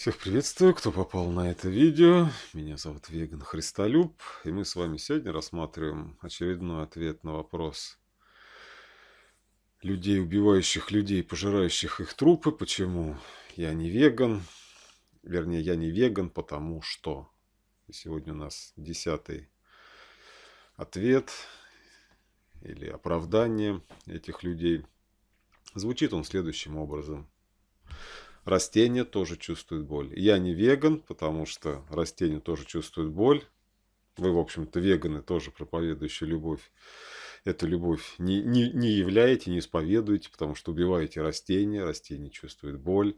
Всех приветствую, кто попал на это видео. Меня зовут Веган Христолюб, и мы с вами сегодня рассматриваем очередной ответ на вопрос людей, убивающих людей, пожирающих их трупы. Почему я не веган? Вернее, я не веган, потому что... И сегодня у нас десятый ответ или оправдание этих людей. Звучит он следующим образом. Растения тоже чувствуют боль. Я не веган, потому что растения тоже чувствуют боль. Вы, в общем-то, веганы, тоже проповедующие любовь. Эту любовь не, не, не являете, не исповедуете, потому что убиваете растения, растения чувствуют боль.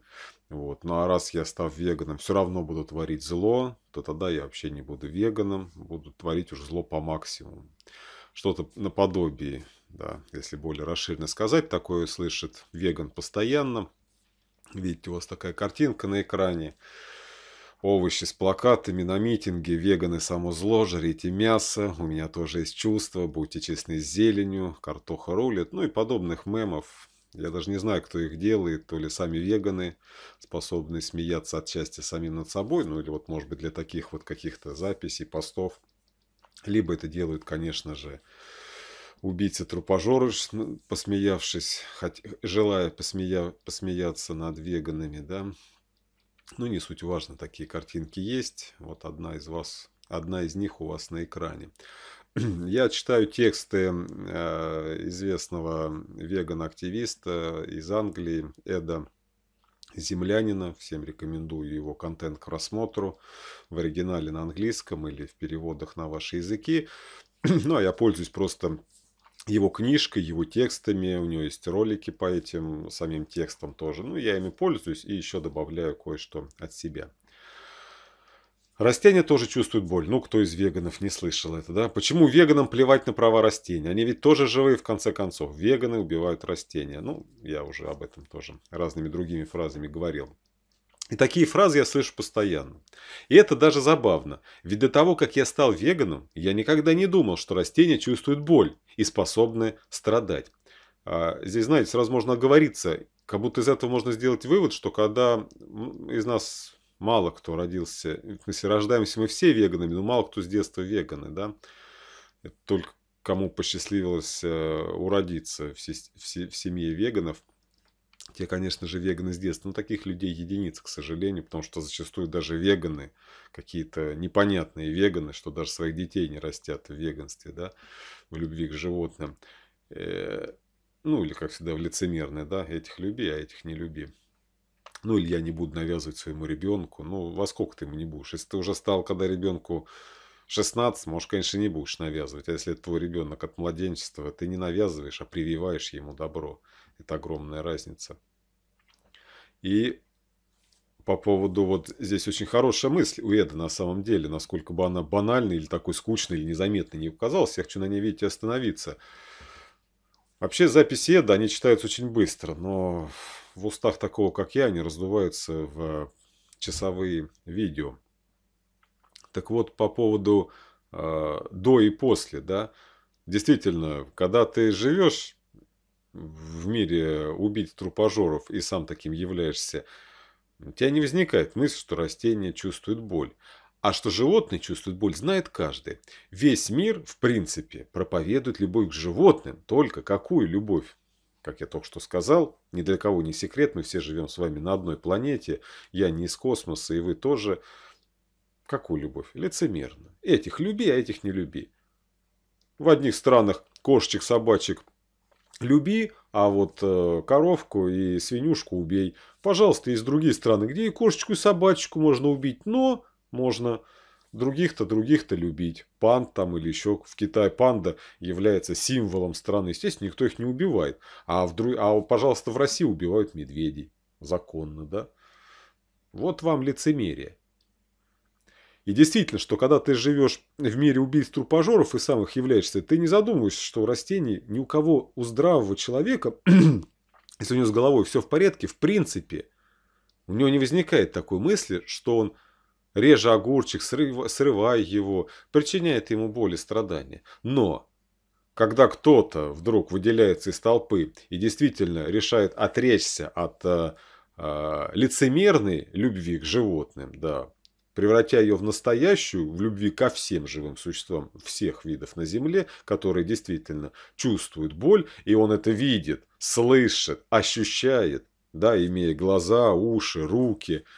Вот. Ну а раз я став веганом, все равно буду творить зло, то тогда я вообще не буду веганом, буду творить уже зло по максимуму. Что-то наподобие, да, если более расширенно сказать, такое слышит веган постоянно – Видите, у вас такая картинка на экране. Овощи с плакатами на митинге, веганы само зло, жрите мясо, у меня тоже есть чувства, будьте честны с зеленью, картоха рулит, ну и подобных мемов. Я даже не знаю, кто их делает, то ли сами веганы способны смеяться отчасти самим над собой, ну или вот может быть для таких вот каких-то записей, постов. Либо это делают, конечно же, Убийца трупожоры, ну, посмеявшись, хоть, желая посмея, посмеяться над веганами, да, ну, не суть важно, такие картинки есть. Вот одна из вас, одна из них у вас на экране. Я читаю тексты э, известного веган-активиста из Англии Эда землянина. Всем рекомендую его контент к рассмотру в оригинале на английском или в переводах на ваши языки. Ну, а я пользуюсь просто его книжкой, его текстами, у него есть ролики по этим самим текстам тоже. Ну, я ими пользуюсь и еще добавляю кое-что от себя. Растения тоже чувствуют боль. Ну, кто из веганов не слышал это, да? Почему веганам плевать на права растений? Они ведь тоже живые, в конце концов. Веганы убивают растения. Ну, я уже об этом тоже разными другими фразами говорил. И такие фразы я слышу постоянно. И это даже забавно, ведь до того, как я стал веганом, я никогда не думал, что растения чувствуют боль и способны страдать. А здесь, знаете, сразу можно оговориться, как будто из этого можно сделать вывод, что когда из нас мало кто родился, в смысле, рождаемся мы все веганами, но мало кто с детства веганы, да, это только кому посчастливилось э, уродиться в семье веганов – те, конечно же, веганы с детства, но ну, таких людей единиц, к сожалению, потому что зачастую даже веганы, какие-то непонятные веганы, что даже своих детей не растят в веганстве, да, в любви к животным. Э, ну, или, как всегда, в лицемерной, да, этих люби, а этих не люби. Ну, или я не буду навязывать своему ребенку. Ну, во сколько ты ему не будешь? Если ты уже стал, когда ребенку 16, может, конечно, не будешь навязывать. А если это твой ребенок от младенчества, ты не навязываешь, а прививаешь ему добро. Это огромная разница. И по поводу вот здесь очень хорошая мысль у Эда на самом деле, насколько бы она банальной или такой скучной или незаметной не показалась, я хочу на ней, видите, остановиться. Вообще записи Эда, они читаются очень быстро, но в устах такого, как я, они раздуваются в часовые видео. Так вот, по поводу э, до и после, да, действительно, когда ты живешь в мире убить трупожоров и сам таким являешься, у тебя не возникает мысль, что растения чувствуют боль. А что животные чувствуют боль, знает каждый. Весь мир, в принципе, проповедует любовь к животным. Только какую любовь? Как я только что сказал, ни для кого не секрет, мы все живем с вами на одной планете. Я не из космоса, и вы тоже. Какую любовь? Лицемерно. Этих люби, а этих не люби. В одних странах кошечек, собачек люби, а вот э, коровку и свинюшку убей. Пожалуйста, есть другие страны, где и кошечку, и собачку можно убить, но можно других-то других-то любить. Панд там или еще в Китае панда является символом страны. Естественно, никто их не убивает. А, вдруг, а пожалуйста, в России убивают медведей. Законно, да? Вот вам лицемерие. И действительно, что когда ты живешь в мире убийств-трупожоров и сам их являешься, ты не задумываешься, что у растений ни у кого, у здравого человека, если у него с головой все в порядке, в принципе, у него не возникает такой мысли, что он реже огурчик, срыв, срывая его, причиняет ему боль и страдания. Но когда кто-то вдруг выделяется из толпы и действительно решает отречься от э, э, лицемерной любви к животным, да, превратя ее в настоящую, в любви ко всем живым существам всех видов на Земле, которые действительно чувствуют боль, и он это видит, слышит, ощущает, да, имея глаза, уши, руки –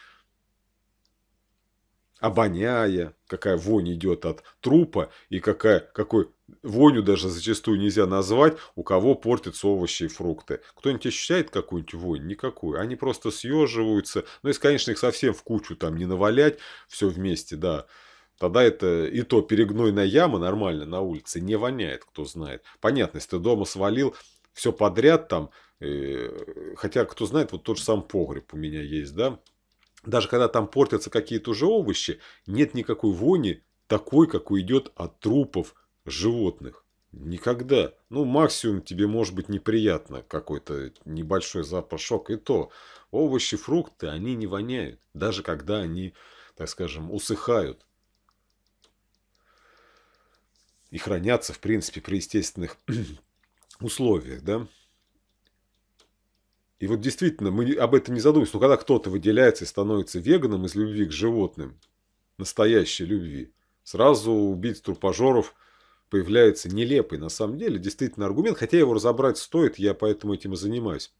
обоняя, какая вонь идет от трупа и какая, какой воню даже зачастую нельзя назвать, у кого портятся овощи и фрукты. Кто-нибудь ощущает какую-нибудь вонь? Никакую. Они просто съеживаются. Ну, если, конечно, их совсем в кучу там не навалять, все вместе, да. Тогда это и то перегнойная яма нормально на улице не воняет, кто знает. Понятно, если ты дома свалил все подряд там, э, хотя, кто знает, вот тот же сам погреб у меня есть, да, даже когда там портятся какие-то уже овощи, нет никакой вони такой, какой идет от трупов животных. Никогда. Ну, максимум тебе может быть неприятно какой-то небольшой запашок. И то овощи, фрукты, они не воняют, даже когда они, так скажем, усыхают. И хранятся, в принципе, при естественных условиях, да. И вот действительно, мы об этом не задумываемся, но когда кто-то выделяется и становится веганом из любви к животным, настоящей любви, сразу убить трупожоров появляется нелепый на самом деле действительно аргумент, хотя его разобрать стоит, я поэтому этим и занимаюсь.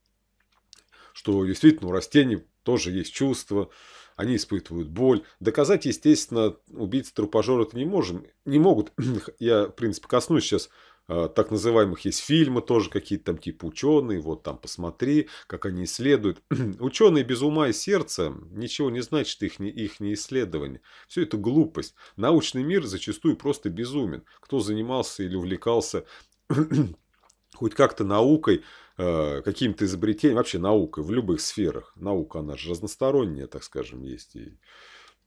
Что действительно у растений тоже есть чувства, они испытывают боль. Доказать, естественно, убийцы трупожора это не можем, не могут. Я, в принципе, коснусь сейчас а, так называемых есть фильмы тоже какие-то там типа ученые, вот там посмотри, как они исследуют. ученые без ума и сердца, ничего не значит их, их не исследование. Все это глупость. Научный мир зачастую просто безумен. Кто занимался или увлекался хоть как-то наукой, э, каким-то изобретением, вообще наукой в любых сферах. Наука, она же разносторонняя, так скажем, есть. И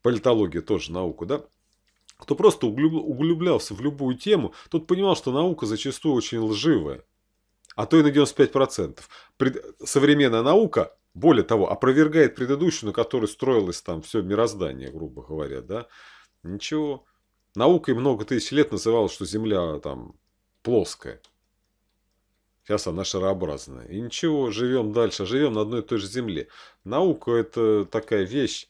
политология тоже наука, да? Кто просто углублялся в любую тему, тот понимал, что наука зачастую очень лживая. А то и на 95%. Пред... Современная наука, более того, опровергает предыдущую, на которой строилось там все мироздание, грубо говоря. Да? Ничего. Наукой много тысяч лет называлось, что Земля там плоская. Сейчас она шарообразная. И ничего, живем дальше, живем на одной и той же земле. Наука это такая вещь.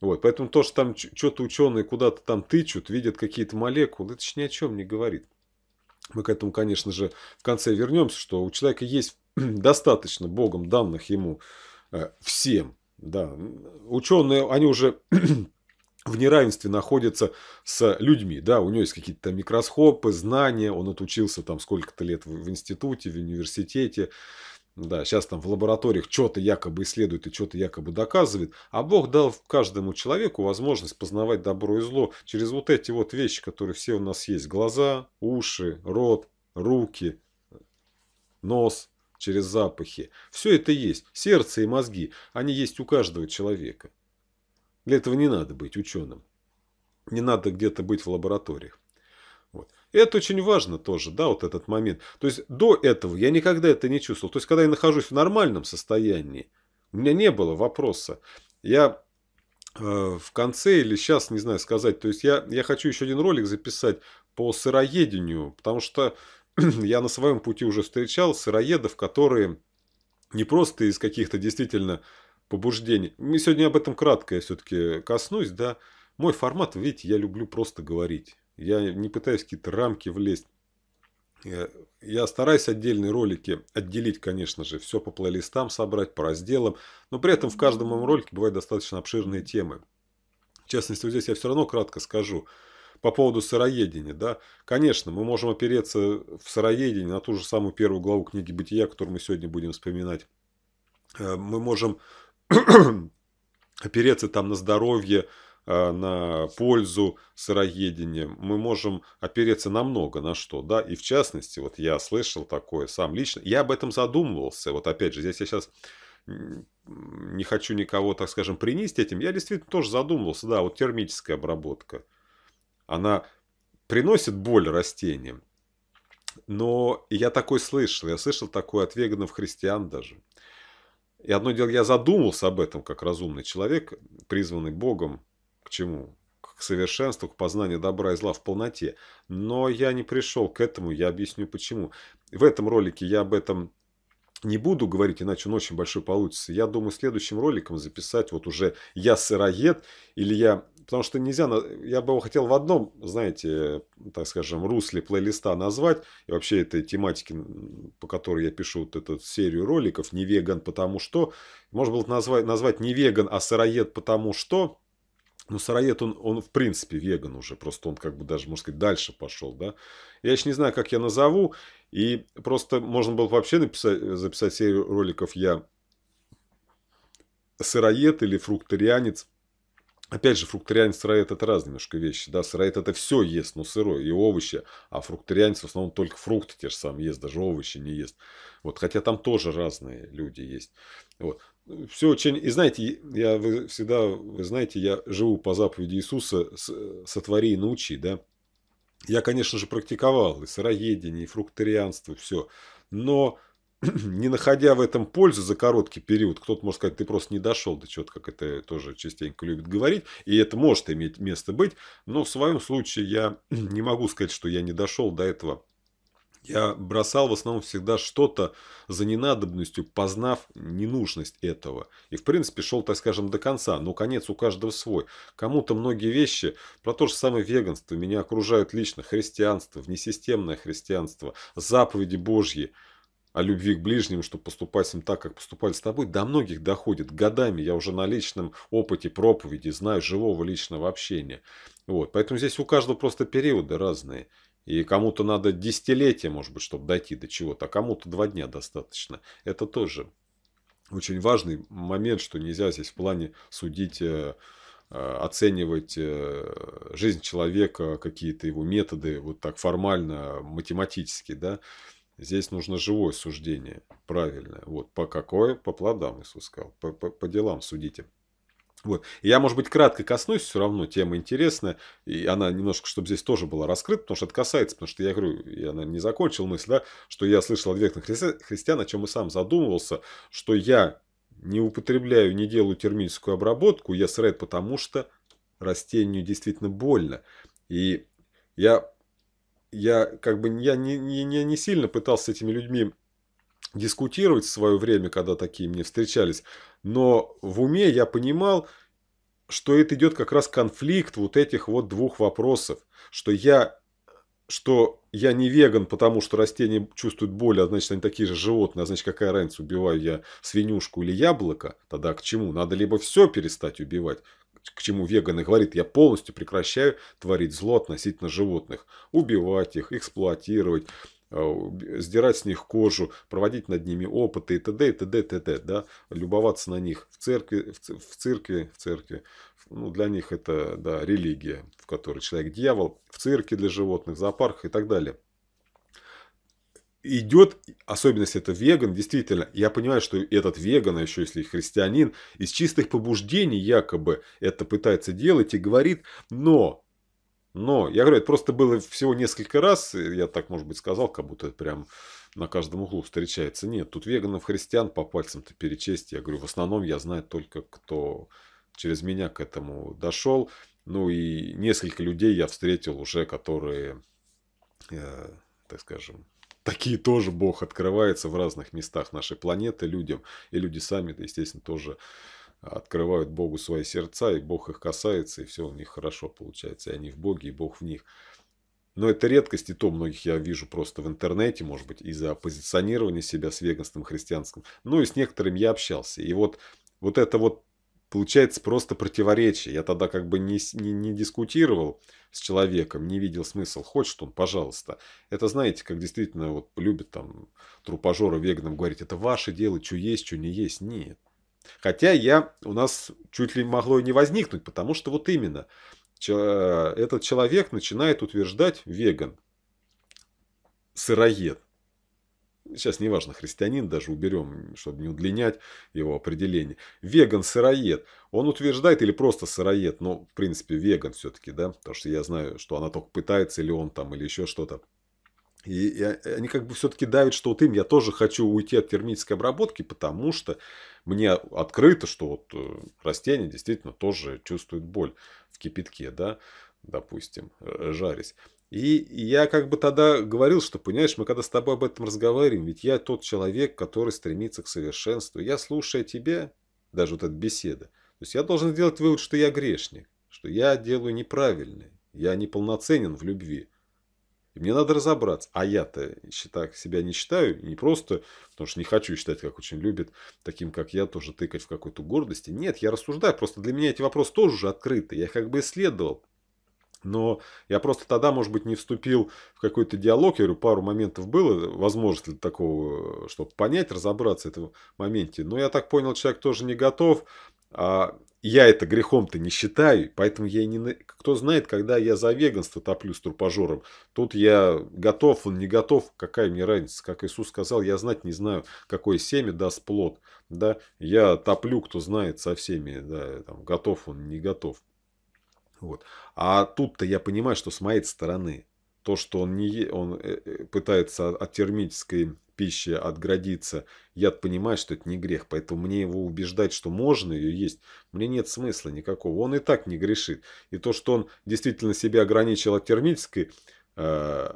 Вот, поэтому то, что там что-то ученые куда-то там тычут, видят какие-то молекулы, это ни о чем не говорит. Мы к этому, конечно же, в конце вернемся, что у человека есть достаточно Богом данных ему э, всем. Да. Ученые, они уже в неравенстве находятся с людьми, да, у него есть какие-то там микроскопы, знания, он отучился там сколько-то лет в институте, в университете, да, сейчас там в лабораториях что-то якобы исследует и что-то якобы доказывает, а Бог дал каждому человеку возможность познавать добро и зло через вот эти вот вещи, которые все у нас есть. Глаза, уши, рот, руки, нос, через запахи. Все это есть. Сердце и мозги. Они есть у каждого человека. Для этого не надо быть ученым. Не надо где-то быть в лабораториях. Вот. это очень важно тоже, да, вот этот момент. То есть до этого я никогда это не чувствовал. То есть когда я нахожусь в нормальном состоянии, у меня не было вопроса. Я э, в конце или сейчас, не знаю, сказать. То есть я, я хочу еще один ролик записать по сыроедению, потому что я на своем пути уже встречал сыроедов, которые не просто из каких-то действительно побуждений. Мы сегодня об этом кратко я все-таки коснусь, да. Мой формат, видите, я люблю просто говорить. Я не пытаюсь какие-то рамки влезть. Э, я стараюсь отдельные ролики отделить, конечно же, все по плейлистам собрать, по разделам, но при этом в каждом моем ролике бывают достаточно обширные темы. В частности, вот здесь я все равно кратко скажу по поводу сыроедения. Да? Конечно, мы можем опереться в сыроедении на ту же самую первую главу книги «Бытия», которую мы сегодня будем вспоминать. Э, мы можем опереться там на здоровье, Э, на пользу сыроедения, мы можем опереться на много на что, да, и в частности, вот я слышал такое сам лично, я об этом задумывался, вот опять же, здесь я сейчас не хочу никого, так скажем, принести этим, я действительно тоже задумывался, да, вот термическая обработка, она приносит боль растениям, но я такой слышал, я слышал такое от веганов христиан даже. И одно дело, я задумался об этом как разумный человек, призванный Богом к чему? К совершенству, к познанию добра и зла в полноте. Но я не пришел к этому, я объясню почему. В этом ролике я об этом не буду говорить, иначе он очень большой получится. Я думаю, следующим роликом записать вот уже «Я сыроед» или «Я...» Потому что нельзя... Я бы его хотел в одном, знаете, так скажем, русле плейлиста назвать. И вообще этой тематики, по которой я пишу вот эту серию роликов «Не веган, потому что...» Можно было назвать, назвать «Не веган, а сыроед, потому что...» Ну, сыроед, он, он в принципе веган уже, просто он как бы даже, можно сказать, дальше пошел, да. Я еще не знаю, как я назову, и просто можно было вообще написать, записать серию роликов «Я сыроед» или «Фрукторианец». Опять же, фрукторианец, сыроед – это разные немножко вещи. Да? Сыроед – это все ест, но сырое и овощи. А фрукторианец в основном только фрукты те же самые ест, даже овощи не ест. Вот, хотя там тоже разные люди есть. Вот все очень... И знаете, я всегда, вы знаете, я живу по заповеди Иисуса «сотвори и научи», да? Я, конечно же, практиковал и сыроедение, и фрукторианство, все. Но не находя в этом пользу за короткий период, кто-то может сказать, ты просто не дошел до чего-то, как это тоже частенько любит говорить, и это может иметь место быть, но в своем случае я не могу сказать, что я не дошел до этого я бросал в основном всегда что-то за ненадобностью, познав ненужность этого. И, в принципе, шел, так скажем, до конца, но конец у каждого свой. Кому-то многие вещи, про то же самое веганство, меня окружают лично, христианство, внесистемное христианство, заповеди Божьи о любви к ближним, чтобы поступать с ним так, как поступали с тобой, до многих доходит. Годами я уже на личном опыте проповеди знаю живого личного общения. Вот. Поэтому здесь у каждого просто периоды разные. И кому-то надо десятилетия, может быть, чтобы дойти до чего-то, а кому-то два дня достаточно. Это тоже очень важный момент, что нельзя здесь в плане судить э, э, оценивать э, жизнь человека, какие-то его методы, вот так формально, математически, да, здесь нужно живое суждение, правильное, вот, по какой, по плодам, Иисус сказал, по, по, по делам судите. Вот. Я, может быть, кратко коснусь, все равно тема интересная, и она немножко, чтобы здесь тоже была раскрыта, потому что это касается, потому что я говорю, я, наверное, не закончил мысль, да, что я слышал от векных христиан, о чем и сам задумывался, что я не употребляю, не делаю термическую обработку, я сред, потому что растению действительно больно. И я, я как бы я не, не, не сильно пытался с этими людьми дискутировать в свое время, когда такие мне встречались, но в уме я понимал, что это идет как раз конфликт вот этих вот двух вопросов, что я что я не веган, потому что растения чувствуют боль, а значит, они такие же животные, а значит, какая разница, убиваю я свинюшку или яблоко, тогда к чему? Надо либо все перестать убивать, к чему веганы говорит, я полностью прекращаю творить зло относительно животных, убивать их, эксплуатировать, Э, сдирать с них кожу, проводить над ними опыты и т.д. и т.д. и т.д. Да? Любоваться на них в церкви, в церкви, в церкви. Ну, для них это да, религия, в которой человек дьявол, в цирке для животных, в зоопарках и так далее идет, особенность если это веган, действительно, я понимаю, что этот веган, а еще если и христианин, из чистых побуждений якобы это пытается делать и говорит, но но, я говорю, это просто было всего несколько раз, я так, может быть, сказал, как будто это прям на каждом углу встречается. Нет, тут веганов, христиан по пальцам-то перечесть. Я говорю, в основном я знаю только, кто через меня к этому дошел. Ну и несколько людей я встретил уже, которые, э, так скажем, такие тоже Бог открывается в разных местах нашей планеты людям. И люди сами, естественно, тоже открывают Богу свои сердца, и Бог их касается, и все у них хорошо получается. И они в Боге, и Бог в них. Но это редкость, и то многих я вижу просто в интернете, может быть, из-за позиционирования себя с веганством христианским. Ну и с некоторыми я общался. И вот, вот это вот получается просто противоречие. Я тогда как бы не, не, не дискутировал с человеком, не видел смысл. Хочет он, пожалуйста. Это, знаете, как действительно вот любят там трупажоры веганам говорить, это ваше дело, что есть, что не есть. Нет. Хотя я у нас чуть ли могло и не возникнуть, потому что вот именно э, этот человек начинает утверждать веган, сыроед. Сейчас неважно, христианин даже уберем, чтобы не удлинять его определение. Веган-сыроед. Он утверждает или просто сыроед, но в принципе веган все-таки, да, потому что я знаю, что она только пытается, или он там, или еще что-то. И, а, и они как бы все-таки давят, что вот им я тоже хочу уйти от термической обработки, потому что мне открыто, что вот э, растение действительно тоже чувствует боль в кипятке, да, допустим, э, жарясь. И я как бы тогда говорил, что, понимаешь, мы когда с тобой об этом разговариваем, ведь я тот человек, который стремится к совершенству. Я, слушая тебя, даже вот эта беседа, то есть я должен сделать вывод, что я грешник, что я делаю неправильное, я неполноценен в любви, и мне надо разобраться. А я-то так себя не считаю. не просто, потому что не хочу считать, как очень любит, таким, как я, тоже тыкать в какой-то гордости. Нет, я рассуждаю. Просто для меня эти вопросы тоже уже открыты. Я их как бы исследовал. Но я просто тогда, может быть, не вступил в какой-то диалог. Я говорю, пару моментов было, возможность ли такого, э, чтобы понять, разобраться в этом моменте. Но я так понял, человек тоже не готов. А я это грехом-то не считаю, поэтому я не... Кто знает, когда я за веганство топлю с трупожором, тут я готов, он не готов, какая мне разница. Как Иисус сказал, я знать не знаю, какое семя даст плод. Да? Я топлю, кто знает, со всеми, да, там, готов он, не готов. Вот. А тут-то я понимаю, что с моей стороны, то, что он, не, он э, э, пытается от термической пищи отградиться. Я понимаю, что это не грех, поэтому мне его убеждать, что можно ее есть, мне нет смысла никакого. Он и так не грешит. И то, что он действительно себя ограничил от термической э,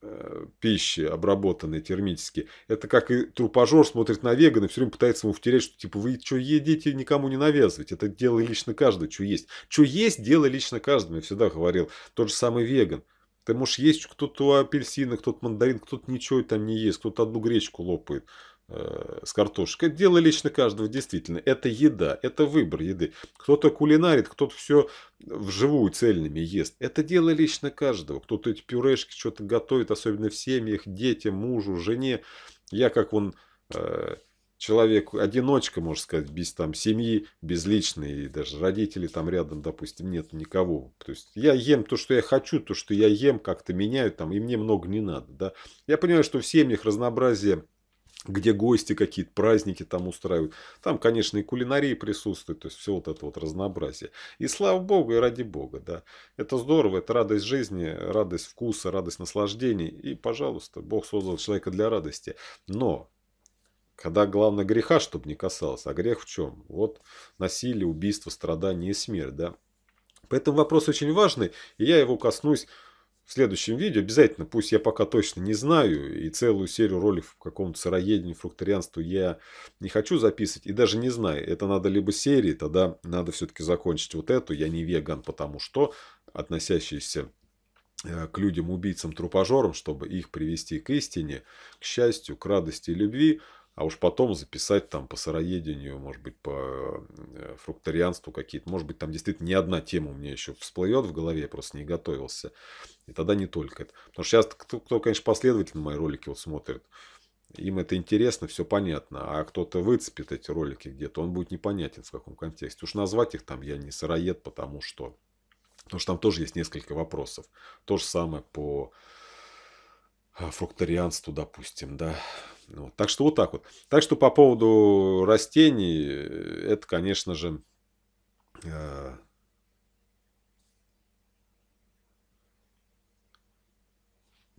э, пищи, обработанной термически, это как и трупажор смотрит на вегана, все время пытается ему втереть, что типа вы что едите, никому не навязывать. Это дело лично каждого, что есть. Что есть, дело лично каждому, я всегда говорил. Тот же самый веган. Ты можешь есть кто-то апельсины, кто-то мандарин, кто-то ничего там не ест, кто-то одну гречку лопает э, с картошкой. Это дело лично каждого, действительно. Это еда, это выбор еды. Кто-то кулинарит, кто-то все вживую цельными ест. Это дело лично каждого. Кто-то эти пюрешки что-то готовит, особенно в семьях, детям, мужу, жене. Я как он... Э, человек одиночка, можно сказать, без там семьи, без личной, и даже родителей там рядом, допустим, нет никого. То есть я ем то, что я хочу, то, что я ем, как-то меняю там, и мне много не надо. Да? Я понимаю, что в семьях разнообразие где гости какие-то, праздники там устраивают. Там, конечно, и кулинарии присутствует, то есть все вот это вот разнообразие. И слава богу, и ради бога, да. Это здорово, это радость жизни, радость вкуса, радость наслаждений. И, пожалуйста, Бог создал человека для радости. Но когда главное греха, чтобы не касалось. А грех в чем? Вот насилие, убийство, страдание и смерть. Да? Поэтому вопрос очень важный, и я его коснусь в следующем видео. Обязательно, пусть я пока точно не знаю, и целую серию роликов по какому-то сыроедению, фрукторианству я не хочу записывать, и даже не знаю. Это надо либо серии, тогда надо все-таки закончить вот эту. Я не веган, потому что относящиеся э, к людям, убийцам, трупожорам, чтобы их привести к истине, к счастью, к радости и любви – а уж потом записать там по сыроедению, может быть, по э, фрукторианству какие-то. Может быть, там действительно не одна тема у меня еще всплывет в голове, я просто не готовился. И тогда не только это. Потому что сейчас кто, кто конечно, последовательно мои ролики вот смотрит, им это интересно, все понятно. А кто-то выцепит эти ролики где-то, он будет непонятен в каком контексте. Уж назвать их там я не сыроед, потому что... Потому что там тоже есть несколько вопросов. То же самое по а, фрукторианству, допустим, да, вот. Так что вот так вот. Так что по поводу растений, это, конечно же, э,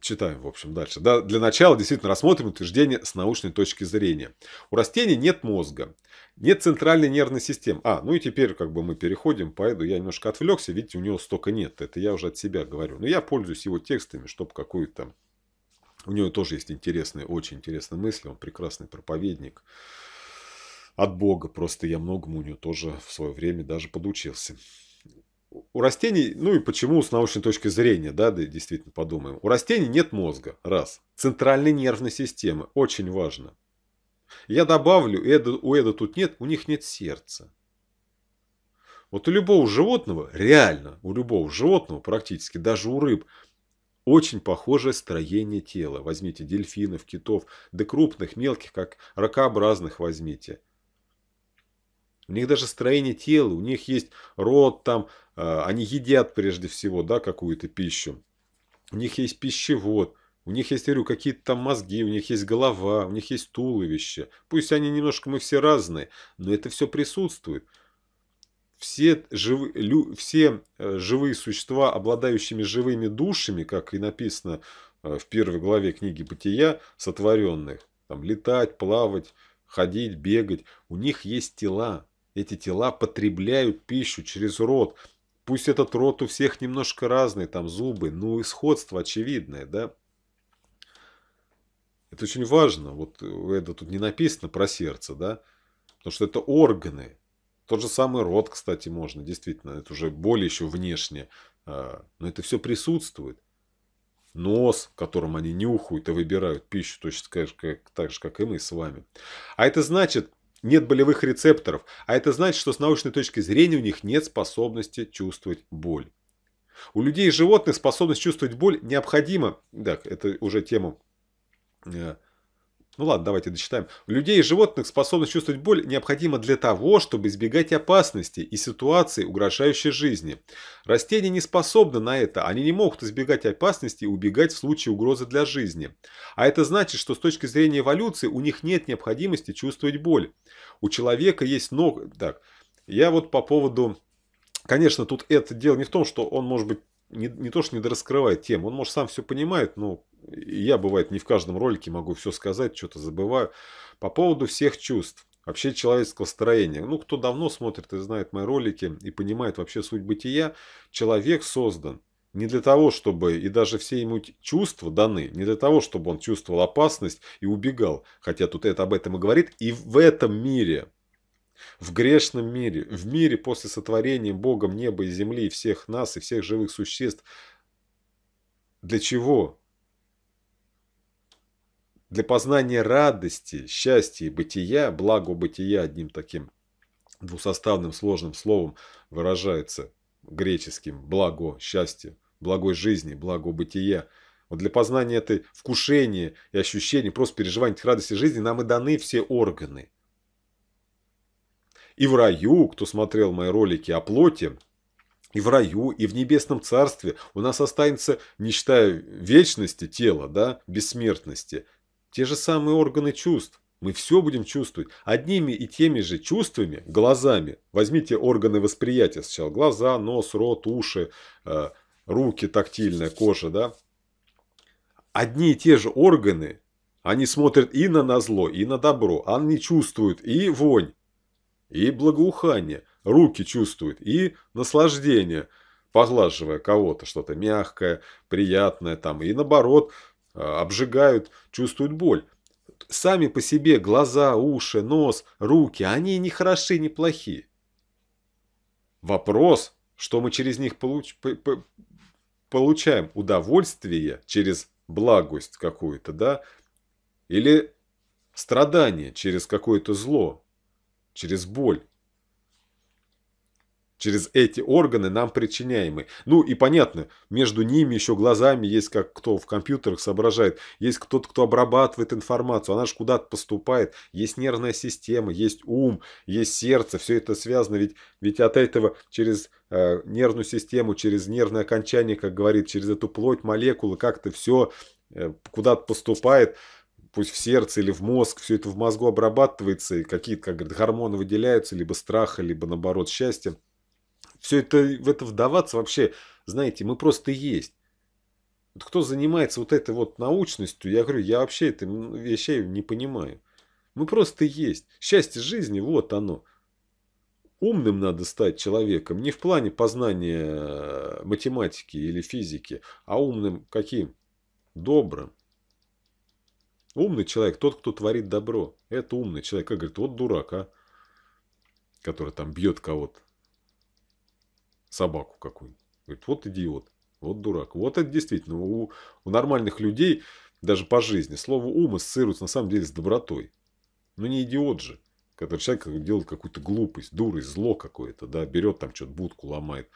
Читаем, в общем, дальше. Да, для начала действительно рассмотрим утверждение с научной точки зрения. У растений нет мозга, нет центральной нервной системы. А, ну и теперь как бы мы переходим, Пойду, я немножко отвлекся, видите, у него столько нет. Это я уже от себя говорю. Но я пользуюсь его текстами, чтобы какую-то у него тоже есть интересные, очень интересные мысли. Он прекрасный проповедник от Бога. Просто я многому у него тоже в свое время даже подучился. У растений, ну и почему с научной точки зрения, да, да, действительно подумаем. У растений нет мозга, раз. Центральной нервной системы, очень важно. Я добавлю, эда, у Эда тут нет, у них нет сердца. Вот у любого животного, реально, у любого животного практически, даже у рыб, очень похожее строение тела. Возьмите дельфинов, китов, да крупных, мелких, как ракообразных возьмите. У них даже строение тела, у них есть рот там, а, они едят прежде всего, да, какую-то пищу. У них есть пищевод, у них есть, я говорю, какие-то там мозги, у них есть голова, у них есть туловище. Пусть они немножко, мы все разные, но это все присутствует все, жив, лю, все э, живые существа, обладающими живыми душами, как и написано э, в первой главе книги «Бытия», сотворенных, там, летать, плавать, ходить, бегать, у них есть тела. Эти тела потребляют пищу через рот. Пусть этот рот у всех немножко разный, там зубы, но ну, исходство очевидное, да. Это очень важно. Вот это тут не написано про сердце, да. Потому что это органы, тот же самый рот, кстати, можно, действительно, это уже более еще внешне, а, но это все присутствует. Нос, которым они нюхают и выбирают пищу, точно так же, как, так же, как и мы с вами. А это значит, нет болевых рецепторов, а это значит, что с научной точки зрения у них нет способности чувствовать боль. У людей и животных способность чувствовать боль необходима, так, это уже тема э, ну ладно, давайте дочитаем. У людей и животных способность чувствовать боль необходима для того, чтобы избегать опасности и ситуации, угрожающей жизни. Растения не способны на это, они не могут избегать опасности и убегать в случае угрозы для жизни. А это значит, что с точки зрения эволюции у них нет необходимости чувствовать боль. У человека есть много... Так, я вот по поводу... Конечно, тут это дело не в том, что он, может быть, не, не то, что не недораскрывает тем, он, может, сам все понимает, но я, бывает, не в каждом ролике могу все сказать, что-то забываю. По поводу всех чувств, вообще человеческого строения. Ну, кто давно смотрит и знает мои ролики и понимает вообще суть бытия, человек создан не для того, чтобы, и даже все ему чувства даны, не для того, чтобы он чувствовал опасность и убегал. Хотя тут это об этом и говорит. И в этом мире в грешном мире, в мире после сотворения Богом неба и земли, всех нас и всех живых существ. Для чего? Для познания радости, счастья и бытия, благо бытия одним таким двусоставным сложным словом выражается греческим «благо счастье», «благой жизни», «благо бытия». Вот для познания этой вкушения и ощущения, просто переживания радости жизни нам и даны все органы. И в раю, кто смотрел мои ролики о плоти, и в раю, и в небесном царстве у нас останется, не считая вечности тела, да, бессмертности, те же самые органы чувств. Мы все будем чувствовать одними и теми же чувствами, глазами. Возьмите органы восприятия сначала. Глаза, нос, рот, уши, э, руки тактильная, кожа, да. Одни и те же органы, они смотрят и на зло, и на добро. Они чувствуют и вонь, и благоухание, руки чувствует, и наслаждение, поглаживая кого-то, что-то мягкое, приятное там, и наоборот, э, обжигают, чувствуют боль. Сами по себе глаза, уши, нос, руки, они не хороши, не плохи. Вопрос, что мы через них получ... получаем удовольствие через благость какую-то, да, или страдание через какое-то зло, через боль. Через эти органы нам причиняемы. Ну и понятно, между ними еще глазами есть как кто в компьютерах соображает, есть кто-то, кто обрабатывает информацию, она же куда-то поступает, есть нервная система, есть ум, есть сердце, все это связано, ведь, ведь от этого через э, нервную систему, через нервное окончание, как говорит, через эту плоть, молекулы, как-то все э, куда-то поступает пусть в сердце или в мозг, все это в мозгу обрабатывается, и какие-то, как говорят, гормоны выделяются, либо страха, либо наоборот счастья. Все это, в это вдаваться вообще, знаете, мы просто есть. Вот кто занимается вот этой вот научностью, я говорю, я вообще это вещей не понимаю. Мы просто есть. Счастье жизни, вот оно. Умным надо стать человеком не в плане познания э, математики или физики, а умным каким? Добрым, Умный человек, тот, кто творит добро, это умный человек. Как говорит, вот дурак, а? Который там бьет кого-то. Собаку какую-нибудь. Говорит, вот идиот, вот дурак. Вот это действительно у, у нормальных людей, даже по жизни, слово ум ассоциируется на самом деле с добротой. Но ну, не идиот же, который человек делает какую-то глупость, дурость, зло какое-то, да, берет там что-то, будку ломает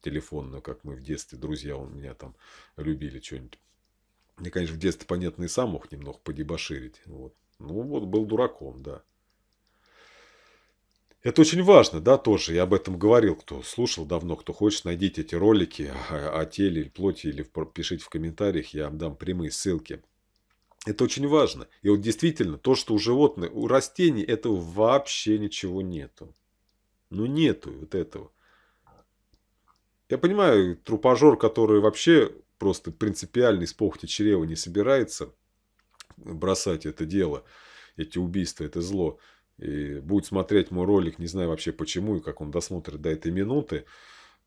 телефонную, как мы в детстве, друзья у меня там любили что-нибудь мне, конечно, в детстве, понятно, и сам мог немного подебоширить. Вот. Ну, вот был дураком, да. Это очень важно, да, тоже. Я об этом говорил, кто слушал давно, кто хочет, найдите эти ролики о, теле или плоти, или в, пишите в комментариях, я вам дам прямые ссылки. Это очень важно. И вот действительно, то, что у животных, у растений этого вообще ничего нету. Ну нету вот этого. Я понимаю, трупожор, который вообще просто принципиально из похоти чрева не собирается бросать это дело, эти убийства, это зло, и будет смотреть мой ролик, не знаю вообще почему и как он досмотрит до этой минуты,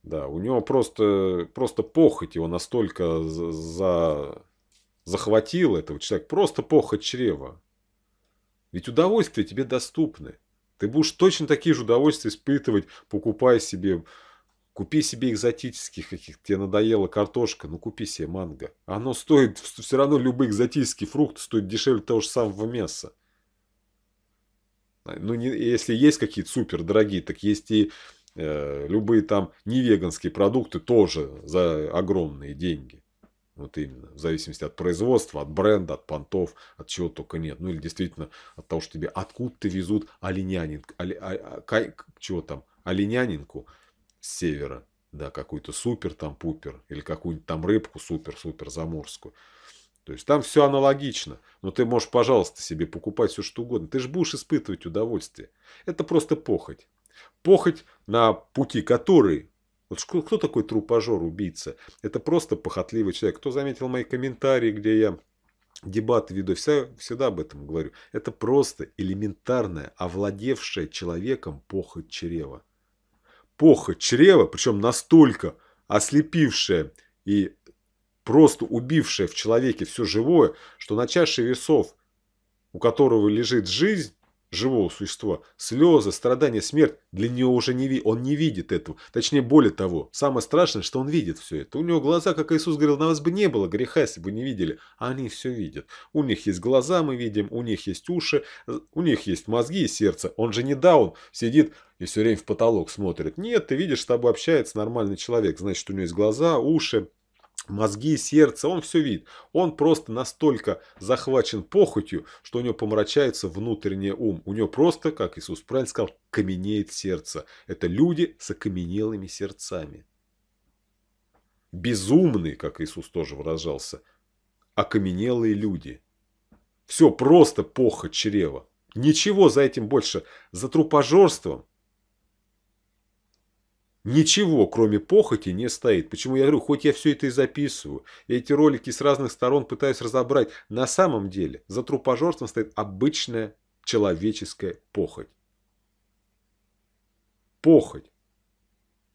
да, у него просто, просто похоть его настолько за, захватила этого человека, просто похоть чрева. Ведь удовольствия тебе доступны. Ты будешь точно такие же удовольствия испытывать, покупая себе Купи себе экзотических каких -то. тебе надоела картошка, ну купи себе манго. Оно стоит, все равно любые экзотические фрукты стоят дешевле того же самого мяса. А, ну, не, если есть какие-то супер дорогие, так есть и э, любые там невеганские продукты тоже за огромные деньги. Вот именно. В зависимости от производства, от бренда, от понтов, от чего только нет. Ну или действительно от того, что тебе откуда-то везут оленянин, оли, а, а, чего там, оленянинку – с севера, да, какую-то супер там пупер или какую-нибудь там рыбку супер-супер заморскую. То есть там все аналогично, но ты можешь, пожалуйста, себе покупать все что угодно. Ты же будешь испытывать удовольствие. Это просто похоть. Похоть, на пути которой... Вот кто такой трупажор, убийца? Это просто похотливый человек. Кто заметил мои комментарии, где я дебаты веду, всегда, всегда об этом говорю. Это просто элементарная, овладевшая человеком похоть чрева похоть чрева, причем настолько ослепившая и просто убившая в человеке все живое, что на чаше весов, у которого лежит жизнь, живого существа. Слезы, страдания, смерть для него уже не видит. Он не видит этого. Точнее, более того, самое страшное, что он видит все это. У него глаза, как Иисус говорил, на вас бы не было греха, если бы не видели. А они все видят. У них есть глаза, мы видим, у них есть уши, у них есть мозги и сердце. Он же не даун, сидит и все время в потолок смотрит. Нет, ты видишь, с тобой общается нормальный человек. Значит, у него есть глаза, уши, мозги, сердце, он все видит. Он просто настолько захвачен похотью, что у него помрачается внутренний ум. У него просто, как Иисус правильно сказал, каменеет сердце. Это люди с окаменелыми сердцами. Безумные, как Иисус тоже выражался, окаменелые люди. Все просто похоть чрева. Ничего за этим больше, за трупожорством ничего, кроме похоти, не стоит. Почему я говорю, хоть я все это и записываю, я эти ролики с разных сторон пытаюсь разобрать, на самом деле за трупожорством стоит обычная человеческая похоть. Похоть.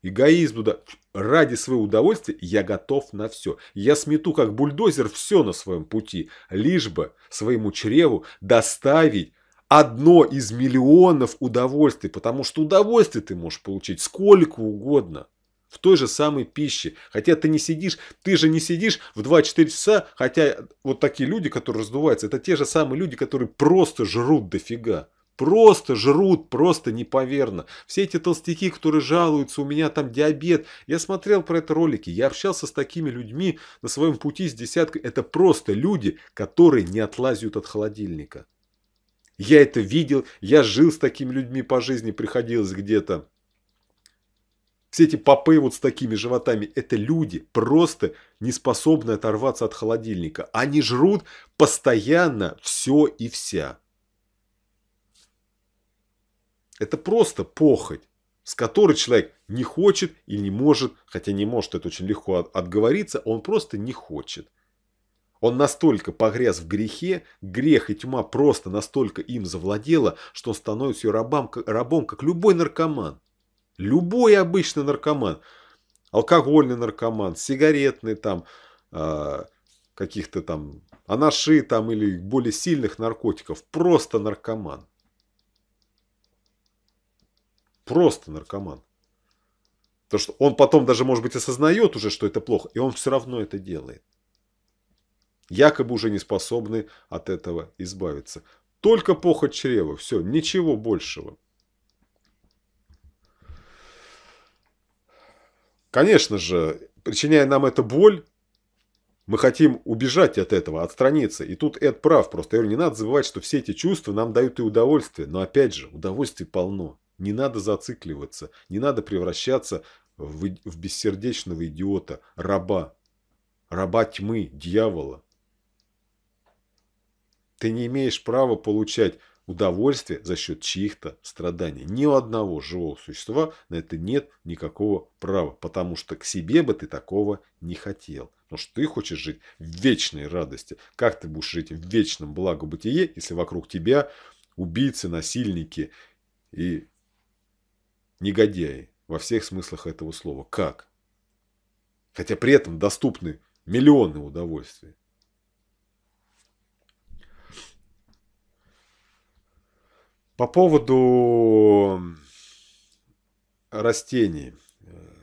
Эгоизм да Ради своего удовольствия я готов на все. Я смету как бульдозер все на своем пути, лишь бы своему чреву доставить одно из миллионов удовольствий, потому что удовольствие ты можешь получить сколько угодно в той же самой пище. Хотя ты не сидишь, ты же не сидишь в 2-4 часа, хотя вот такие люди, которые раздуваются, это те же самые люди, которые просто жрут дофига. Просто жрут, просто неповерно. Все эти толстяки, которые жалуются, у меня там диабет. Я смотрел про это ролики, я общался с такими людьми на своем пути с десяткой. Это просто люди, которые не отлазят от холодильника. Я это видел, я жил с такими людьми по жизни, приходилось где-то. Все эти попы вот с такими животами – это люди, просто не способны оторваться от холодильника. Они жрут постоянно все и вся. Это просто похоть, с которой человек не хочет и не может, хотя не может, это очень легко отговориться, он просто не хочет. Он настолько погряз в грехе, грех и тьма просто настолько им завладела, что он становится ее рабом, рабом как любой наркоман. Любой обычный наркоман. Алкогольный наркоман, сигаретный там, э, каких-то там анаши там или более сильных наркотиков. Просто наркоман. Просто наркоман. То, что он потом даже, может быть, осознает уже, что это плохо, и он все равно это делает якобы уже не способны от этого избавиться. Только похоть чрева, все, ничего большего. Конечно же, причиняя нам эту боль, мы хотим убежать от этого, отстраниться. И тут Эд прав. Просто я говорю, не надо забывать, что все эти чувства нам дают и удовольствие. Но опять же, удовольствий полно. Не надо зацикливаться. Не надо превращаться в, в бессердечного идиота, раба. Раба тьмы, дьявола. Ты не имеешь права получать удовольствие за счет чьих-то страданий. Ни у одного живого существа на это нет никакого права, потому что к себе бы ты такого не хотел. Но что ты хочешь жить в вечной радости. Как ты будешь жить в вечном благобытие, если вокруг тебя убийцы, насильники и негодяи во всех смыслах этого слова? Как? Хотя при этом доступны миллионы удовольствий. По поводу растений.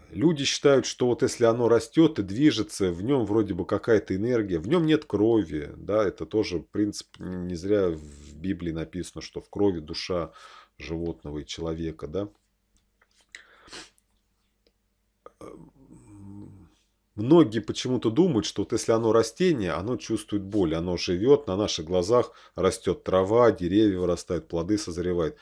Люди считают, что вот если оно растет и движется, в нем вроде бы какая-то энергия, в нем нет крови, да, это тоже принцип, не зря в Библии написано, что в крови душа животного и человека, да. Многие почему-то думают, что вот если оно растение, оно чувствует боль, оно живет, на наших глазах растет трава, деревья вырастают, плоды созревают.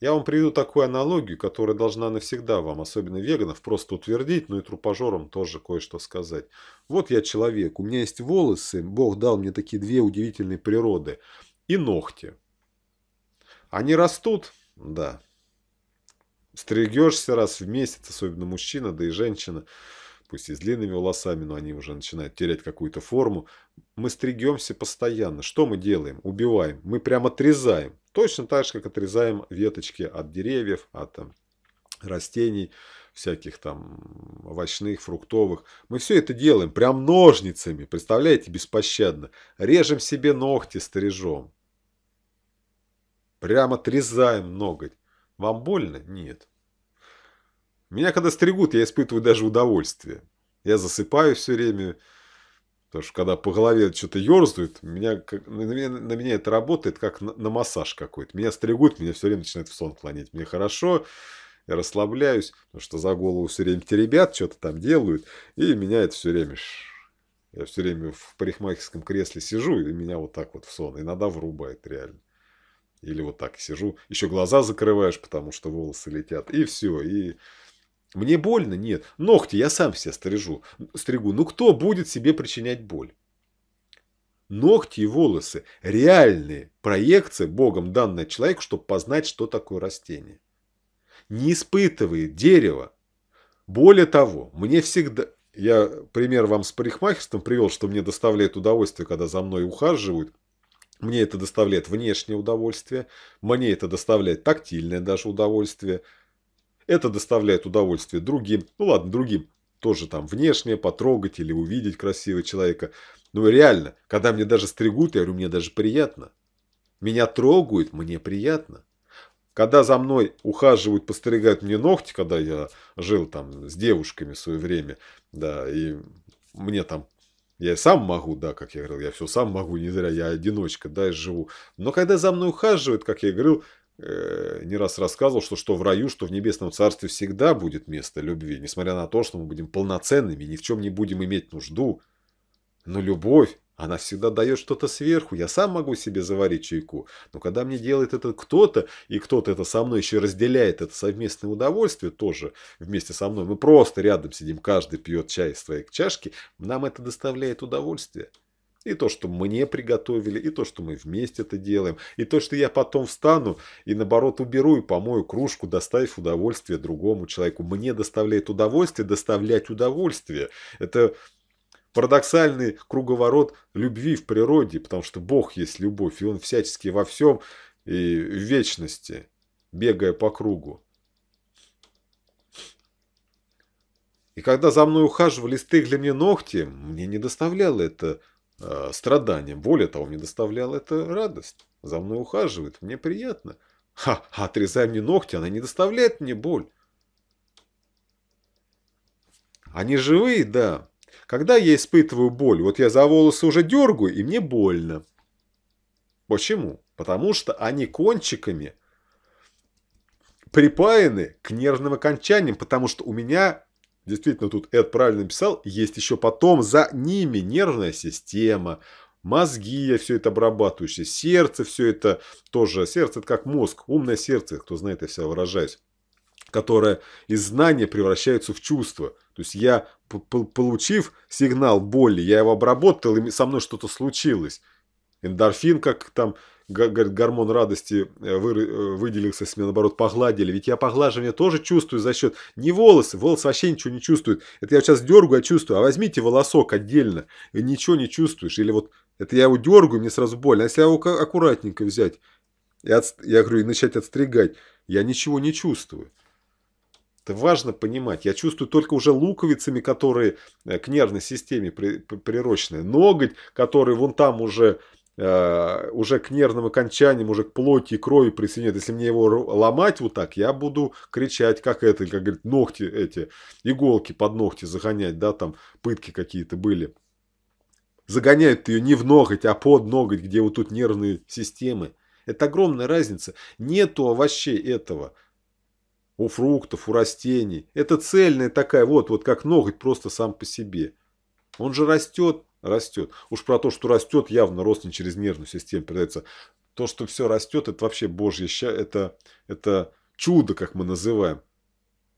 Я вам приведу такую аналогию, которая должна навсегда вам, особенно веганов, просто утвердить, но и трупожорам тоже кое-что сказать. Вот я человек, у меня есть волосы, Бог дал мне такие две удивительные природы, и ногти. Они растут? Да. Стригешься раз в месяц, особенно мужчина, да и женщина – пусть и с длинными волосами, но они уже начинают терять какую-то форму. Мы стригемся постоянно. Что мы делаем? Убиваем. Мы прям отрезаем. Точно так же, как отрезаем веточки от деревьев, от там, растений, всяких там овощных, фруктовых. Мы все это делаем прям ножницами, представляете, беспощадно. Режем себе ногти стрижом. Прям отрезаем ноготь. Вам больно? Нет. Меня когда стригут, я испытываю даже удовольствие. Я засыпаю все время, потому что когда по голове что-то ерзают, меня, на, меня, на меня это работает как на, на массаж какой-то. Меня стригут, меня все время начинает в сон клонить. Мне хорошо, я расслабляюсь, потому что за голову все время те ребят что-то там делают, и меня это все время... Я все время в парикмахерском кресле сижу, и меня вот так вот в сон. Иногда врубает реально. Или вот так сижу, еще глаза закрываешь, потому что волосы летят, и все, и мне больно? Нет. Ногти я сам все стрижу, стригу. Ну кто будет себе причинять боль? Ногти и волосы – реальные проекции Богом данной человеку, чтобы познать, что такое растение. Не испытывает дерево. Более того, мне всегда... Я пример вам с парикмахерством привел, что мне доставляет удовольствие, когда за мной ухаживают. Мне это доставляет внешнее удовольствие, мне это доставляет тактильное даже удовольствие – это доставляет удовольствие другим. Ну ладно, другим тоже там внешне потрогать или увидеть красивого человека. Ну реально, когда мне даже стригут, я говорю, мне даже приятно. Меня трогают, мне приятно. Когда за мной ухаживают, постригают мне ногти, когда я жил там с девушками в свое время, да, и мне там я сам могу, да, как я говорил, я все сам могу, не зря я одиночка, да, и живу. Но когда за мной ухаживают, как я говорил, Э, не раз рассказывал, что что в раю, что в небесном царстве всегда будет место любви, несмотря на то, что мы будем полноценными, ни в чем не будем иметь нужду. Но любовь, она всегда дает что-то сверху. Я сам могу себе заварить чайку. Но когда мне делает это кто-то, и кто-то это со мной еще разделяет это совместное удовольствие тоже вместе со мной, мы просто рядом сидим, каждый пьет чай из своей чашки, нам это доставляет удовольствие. И то, что мне приготовили, и то, что мы вместе это делаем, и то, что я потом встану и, наоборот, уберу и помою кружку, доставив удовольствие другому человеку. Мне доставляет удовольствие доставлять удовольствие. Это парадоксальный круговорот любви в природе, потому что Бог есть любовь, и Он всячески во всем и в вечности, бегая по кругу. И когда за мной ухаживали, стыгли мне ногти, мне не доставляло это Э, Страдания, Более того, мне доставляла это радость. За мной ухаживает, мне приятно. Ха, отрезай мне ногти, она не доставляет мне боль. Они живые, да. Когда я испытываю боль, вот я за волосы уже дергаю, и мне больно. Почему? Потому что они кончиками припаяны к нервным окончаниям, потому что у меня действительно тут Эд правильно написал, есть еще потом за ними нервная система, мозги, все это обрабатывающее, сердце, все это тоже, сердце это как мозг, умное сердце, кто знает, я себя выражаюсь, которое из знания превращается в чувство. То есть я, получив сигнал боли, я его обработал, и со мной что-то случилось. Эндорфин, как там говорит, гормон радости э, вы, э, выделился, если меня наоборот погладили. Ведь я поглаживание тоже чувствую за счет не волосы, волос вообще ничего не чувствуют. Это я сейчас дергаю, я а чувствую. А возьмите волосок отдельно, и ничего не чувствуешь. Или вот это я его дергаю, мне сразу больно. А если я его аккуратненько взять, и от, я говорю, и начать отстригать, я ничего не чувствую. Это важно понимать. Я чувствую только уже луковицами, которые э, к нервной системе при, при, прирочены. Ноготь, который вон там уже Э, уже к нервным окончаниям, уже к плоти и крови присоединяет. Если мне его ломать вот так, я буду кричать, как это, как говорит, ногти эти, иголки под ногти загонять, да, там пытки какие-то были. Загоняют ее не в ноготь, а под ноготь, где вот тут нервные системы. Это огромная разница. Нету овощей этого у фруктов, у растений. Это цельная такая, вот, вот как ноготь просто сам по себе. Он же растет растет. Уж про то, что растет, явно рост не через нервную систему передается. То, что все растет, это вообще божье счастье, это, это чудо, как мы называем.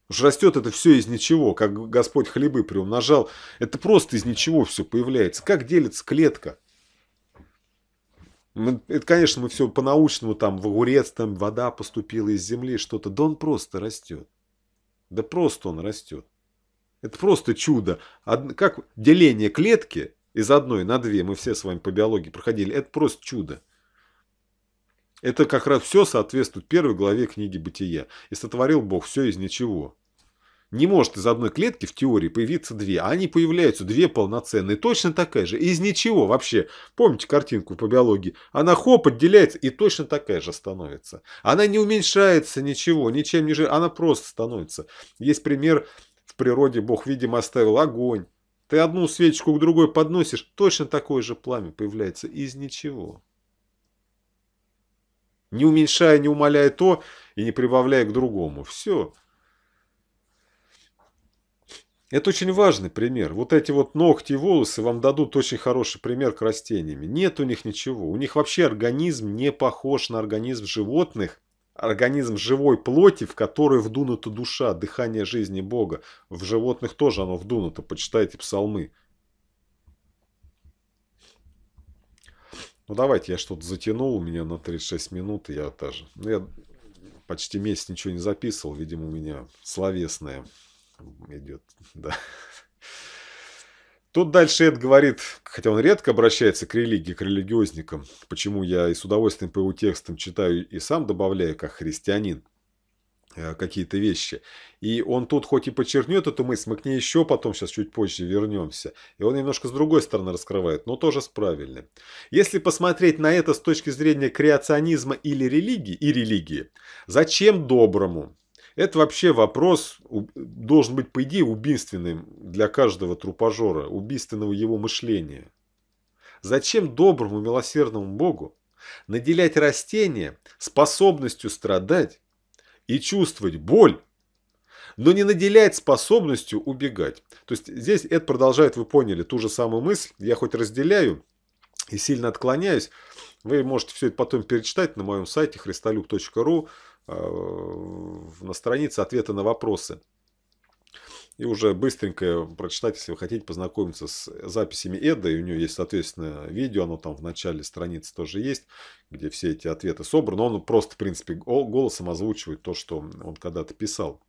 Уж растет это все из ничего, как Господь хлебы приумножал. Это просто из ничего все появляется. Как делится клетка? Это, конечно, мы все по-научному, там, в огурец, там, вода поступила из земли, что-то. Да он просто растет. Да просто он растет. Это просто чудо. Как деление клетки из одной на две, мы все с вами по биологии проходили, это просто чудо. Это как раз все соответствует первой главе книги «Бытия». И сотворил Бог все из ничего. Не может из одной клетки в теории появиться две, а они появляются две полноценные, точно такая же, из ничего вообще. Помните картинку по биологии? Она хоп, отделяется и точно такая же становится. Она не уменьшается ничего, ничем не же, она просто становится. Есть пример в природе, Бог, видимо, оставил огонь, ты одну свечку к другой подносишь, точно такое же пламя появляется из ничего. Не уменьшая, не умаляя то и не прибавляя к другому. Все. Это очень важный пример. Вот эти вот ногти и волосы вам дадут очень хороший пример к растениям. Нет у них ничего. У них вообще организм не похож на организм животных, организм живой плоти, в которой вдунута душа, дыхание жизни Бога. В животных тоже оно вдунуто, почитайте псалмы. Ну давайте, я что-то затянул, у меня на 36 минут, и я даже... Ну, я почти месяц ничего не записывал, видимо, у меня словесное идет, да. Тут дальше Эд говорит, хотя он редко обращается к религии, к религиозникам, почему я и с удовольствием по его текстам читаю и сам добавляю, как христианин, э, какие-то вещи. И он тут хоть и подчеркнет эту мысль, мы к ней еще потом, сейчас чуть позже вернемся. И он немножко с другой стороны раскрывает, но тоже с правильной. Если посмотреть на это с точки зрения креационизма или религии, и религии, зачем доброму? Это вообще вопрос, должен быть, по идее, убийственным для каждого трупожора, убийственного его мышления. Зачем доброму милосердному Богу наделять растения способностью страдать и чувствовать боль, но не наделять способностью убегать? То есть здесь это продолжает, вы поняли, ту же самую мысль, я хоть разделяю и сильно отклоняюсь, вы можете все это потом перечитать на моем сайте христолюб.ру, Э, на странице ответы на вопросы. И уже быстренько прочитать, если вы хотите познакомиться с записями Эда. И у нее есть, соответственно, видео, оно там в начале страницы тоже есть, где все эти ответы собраны. Он просто, в принципе, голосом озвучивает то, что он когда-то писал.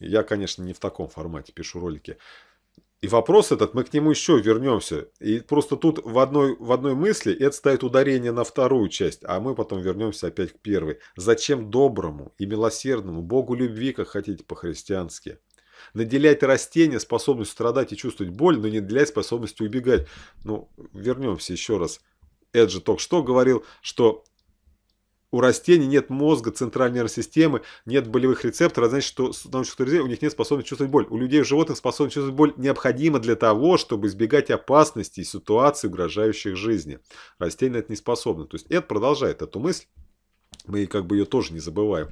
Я, конечно, не в таком формате пишу ролики. И вопрос этот, мы к нему еще вернемся. И просто тут в одной, в одной мысли это ставит ударение на вторую часть, а мы потом вернемся опять к первой. Зачем доброму и милосердному, Богу любви, как хотите по-христиански? Наделять растения способностью страдать и чувствовать боль, но не наделять способностью убегать. Ну, вернемся еще раз. Эд же только что говорил, что у растений нет мозга, центральной нервной системы, нет болевых рецепторов, а значит, что научных друзей у них нет способности чувствовать боль. У людей и животных способность чувствовать боль необходима для того, чтобы избегать опасности и ситуаций, угрожающих жизни. Растения это не способны. То есть это продолжает эту мысль. Мы как бы ее тоже не забываем.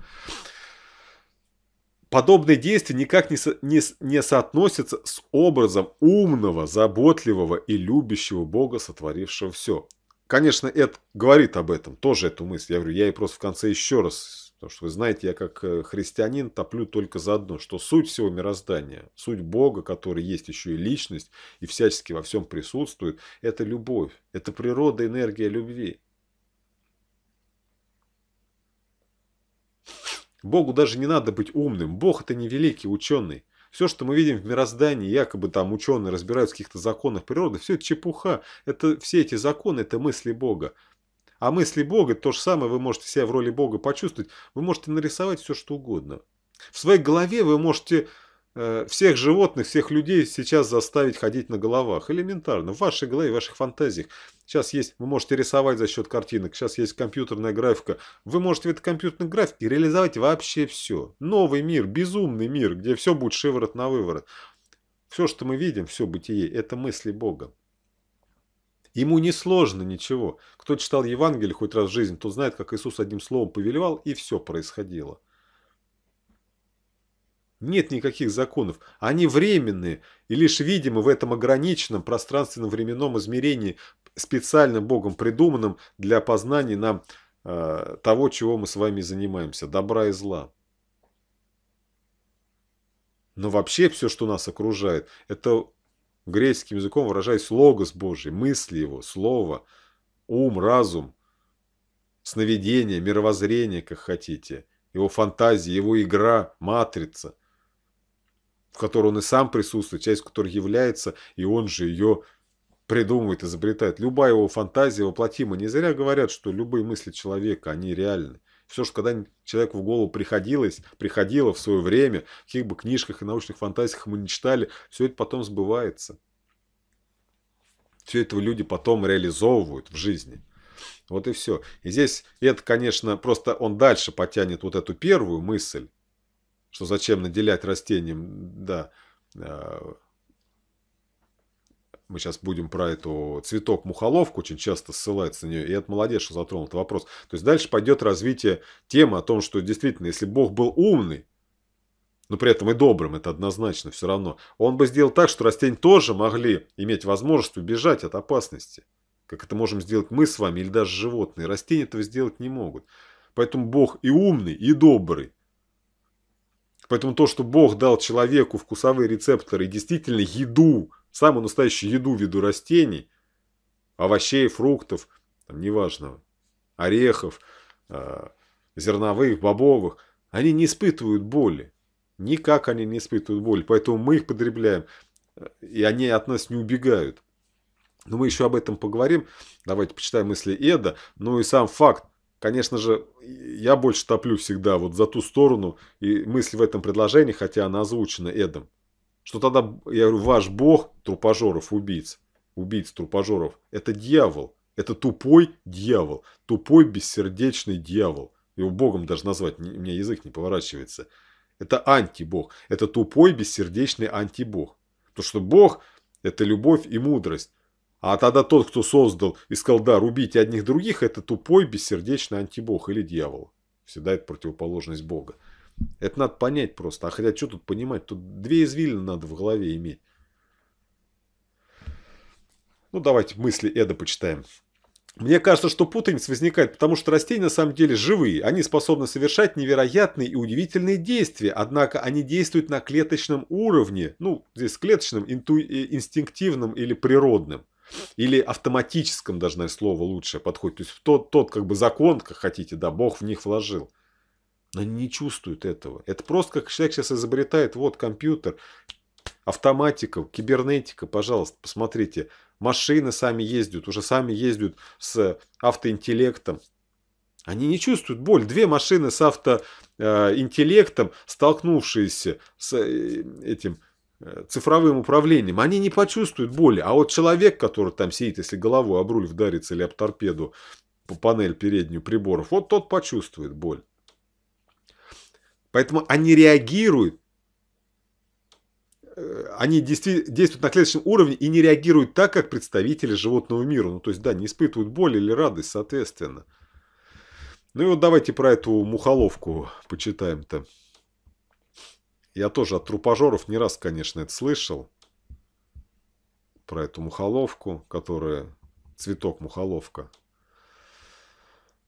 Подобные действия никак не, со, не, не соотносятся с образом умного, заботливого и любящего Бога, сотворившего все. Конечно, Эд говорит об этом, тоже эту мысль. Я говорю, я ей просто в конце еще раз, потому что вы знаете, я как э, христианин топлю только за одно, что суть всего мироздания, суть Бога, который есть еще и личность, и всячески во всем присутствует, это любовь, это природа, энергия любви. Богу даже не надо быть умным. Бог – это не великий ученый. Все, что мы видим в мироздании, якобы там ученые разбираются в каких-то законах природы, все это чепуха. Это, все эти законы – это мысли Бога. А мысли Бога, то же самое вы можете себя в роли Бога почувствовать. Вы можете нарисовать все, что угодно. В своей голове вы можете Э, всех животных, всех людей сейчас заставить ходить на головах. Элементарно. В вашей голове, в ваших фантазиях. Сейчас есть, вы можете рисовать за счет картинок, сейчас есть компьютерная графика. Вы можете в этот компьютерный график реализовать вообще все. Новый мир, безумный мир, где все будет шиворот на выворот. Все, что мы видим, все бытие, это мысли Бога. Ему не сложно ничего. Кто читал Евангелие хоть раз в жизни, тот знает, как Иисус одним словом повелевал, и все происходило. Нет никаких законов. Они временные. И лишь, видимы в этом ограниченном пространственном временном измерении, специально Богом придуманном для познания нам э, того, чего мы с вами занимаемся, добра и зла. Но вообще все, что нас окружает, это греческим языком выражаясь логос Божий, мысли его, слово, ум, разум, сновидение, мировоззрение, как хотите, его фантазия, его игра, матрица в которой он и сам присутствует, часть которой является, и он же ее придумывает, изобретает. Любая его фантазия воплотима. Не зря говорят, что любые мысли человека, они реальны. Все, что когда человеку в голову приходилось, приходило в свое время, в каких бы книжках и научных фантазиях мы не читали, все это потом сбывается. Все это люди потом реализовывают в жизни. Вот и все. И здесь это, конечно, просто он дальше потянет вот эту первую мысль, что зачем наделять растением, да, э, мы сейчас будем про эту цветок мухоловку, очень часто ссылается на нее, и это молодец, что затронул этот вопрос. То есть дальше пойдет развитие темы о том, что действительно, если Бог был умный, но при этом и добрым, это однозначно все равно, он бы сделал так, что растения тоже могли иметь возможность убежать от опасности, как это можем сделать мы с вами или даже животные. Растения этого сделать не могут. Поэтому Бог и умный, и добрый. Поэтому то, что Бог дал человеку вкусовые рецепторы и действительно еду, самую настоящую еду в виду растений, овощей, фруктов, там, неважно, орехов, а, зерновых, бобовых, они не испытывают боли. Никак они не испытывают боль. Поэтому мы их потребляем, и они от нас не убегают. Но мы еще об этом поговорим. Давайте почитаем мысли Эда. Ну и сам факт Конечно же, я больше топлю всегда вот за ту сторону и мысль в этом предложении, хотя она озвучена Эдом, что тогда, я говорю, ваш бог трупожоров убийц, убийц трупожоров, это дьявол, это тупой дьявол, тупой бессердечный дьявол. Его богом даже назвать, у меня язык не поворачивается. Это антибог, это тупой бессердечный антибог. то что бог – это любовь и мудрость. А тогда тот, кто создал и сказал, да, рубите одних других, это тупой, бессердечный антибог или дьявол. Всегда это противоположность Бога. Это надо понять просто. А хотя что тут понимать? Тут две извилины надо в голове иметь. Ну, давайте мысли Эда почитаем. Мне кажется, что путаница возникает, потому что растения на самом деле живые. Они способны совершать невероятные и удивительные действия, однако они действуют на клеточном уровне, ну, здесь клеточным, э, инстинктивным или природным или автоматическом, даже, наверное, слово лучше подходит. То есть тот, тот как бы закон, как хотите, да, Бог в них вложил. Но они не чувствуют этого. Это просто как человек сейчас изобретает, вот компьютер, автоматика, кибернетика, пожалуйста, посмотрите. Машины сами ездят, уже сами ездят с автоинтеллектом. Они не чувствуют боль. Две машины с автоинтеллектом, э, столкнувшиеся с э, этим Э, цифровым управлением, они не почувствуют боли. А вот человек, который там сидит, если головой об руль вдарится или об торпеду по панель переднюю приборов, вот тот почувствует боль. Поэтому они реагируют, э, они действуют на клеточном уровне и не реагируют так, как представители животного мира. Ну, то есть, да, не испытывают боль или радость, соответственно. Ну и вот давайте про эту мухоловку почитаем-то. Я тоже от трупожоров не раз, конечно, это слышал. Про эту мухоловку, которая... Цветок мухоловка.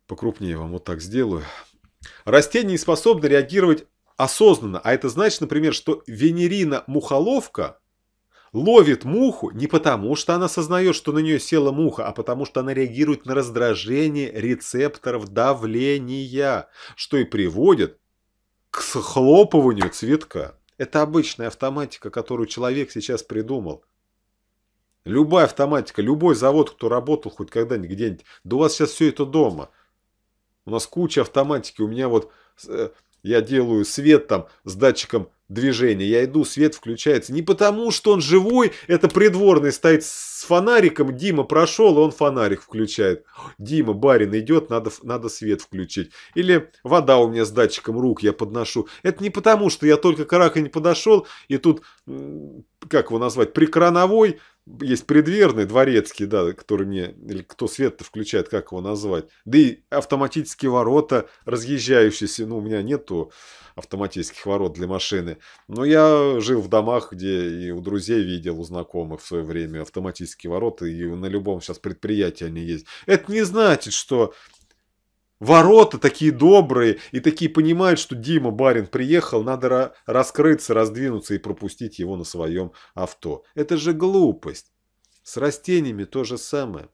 Покрупнее вам вот так сделаю. Растения способны реагировать осознанно. А это значит, например, что венерина мухоловка ловит муху не потому, что она осознает, что на нее села муха, а потому, что она реагирует на раздражение рецепторов давления, что и приводит к схлопыванию цветка. Это обычная автоматика, которую человек сейчас придумал. Любая автоматика, любой завод, кто работал хоть когда-нибудь где-нибудь, да у вас сейчас все это дома. У нас куча автоматики, у меня вот э, я делаю свет там с датчиком движение. Я иду, свет включается. Не потому, что он живой, это придворный стоит с фонариком, Дима прошел, и он фонарик включает. Дима, барин идет, надо, надо свет включить. Или вода у меня с датчиком рук, я подношу. Это не потому, что я только к раковине подошел, и тут как его назвать, прикроновой, есть предверный, дворецкий, да, который мне, или кто свет то включает, как его назвать, да и автоматические ворота разъезжающиеся, ну, у меня нету автоматических ворот для машины, но я жил в домах, где и у друзей видел, у знакомых в свое время автоматические ворота, и на любом сейчас предприятии они есть. Это не значит, что ворота такие добрые и такие понимают, что Дима Барин приехал, надо раскрыться, раздвинуться и пропустить его на своем авто. Это же глупость. С растениями то же самое.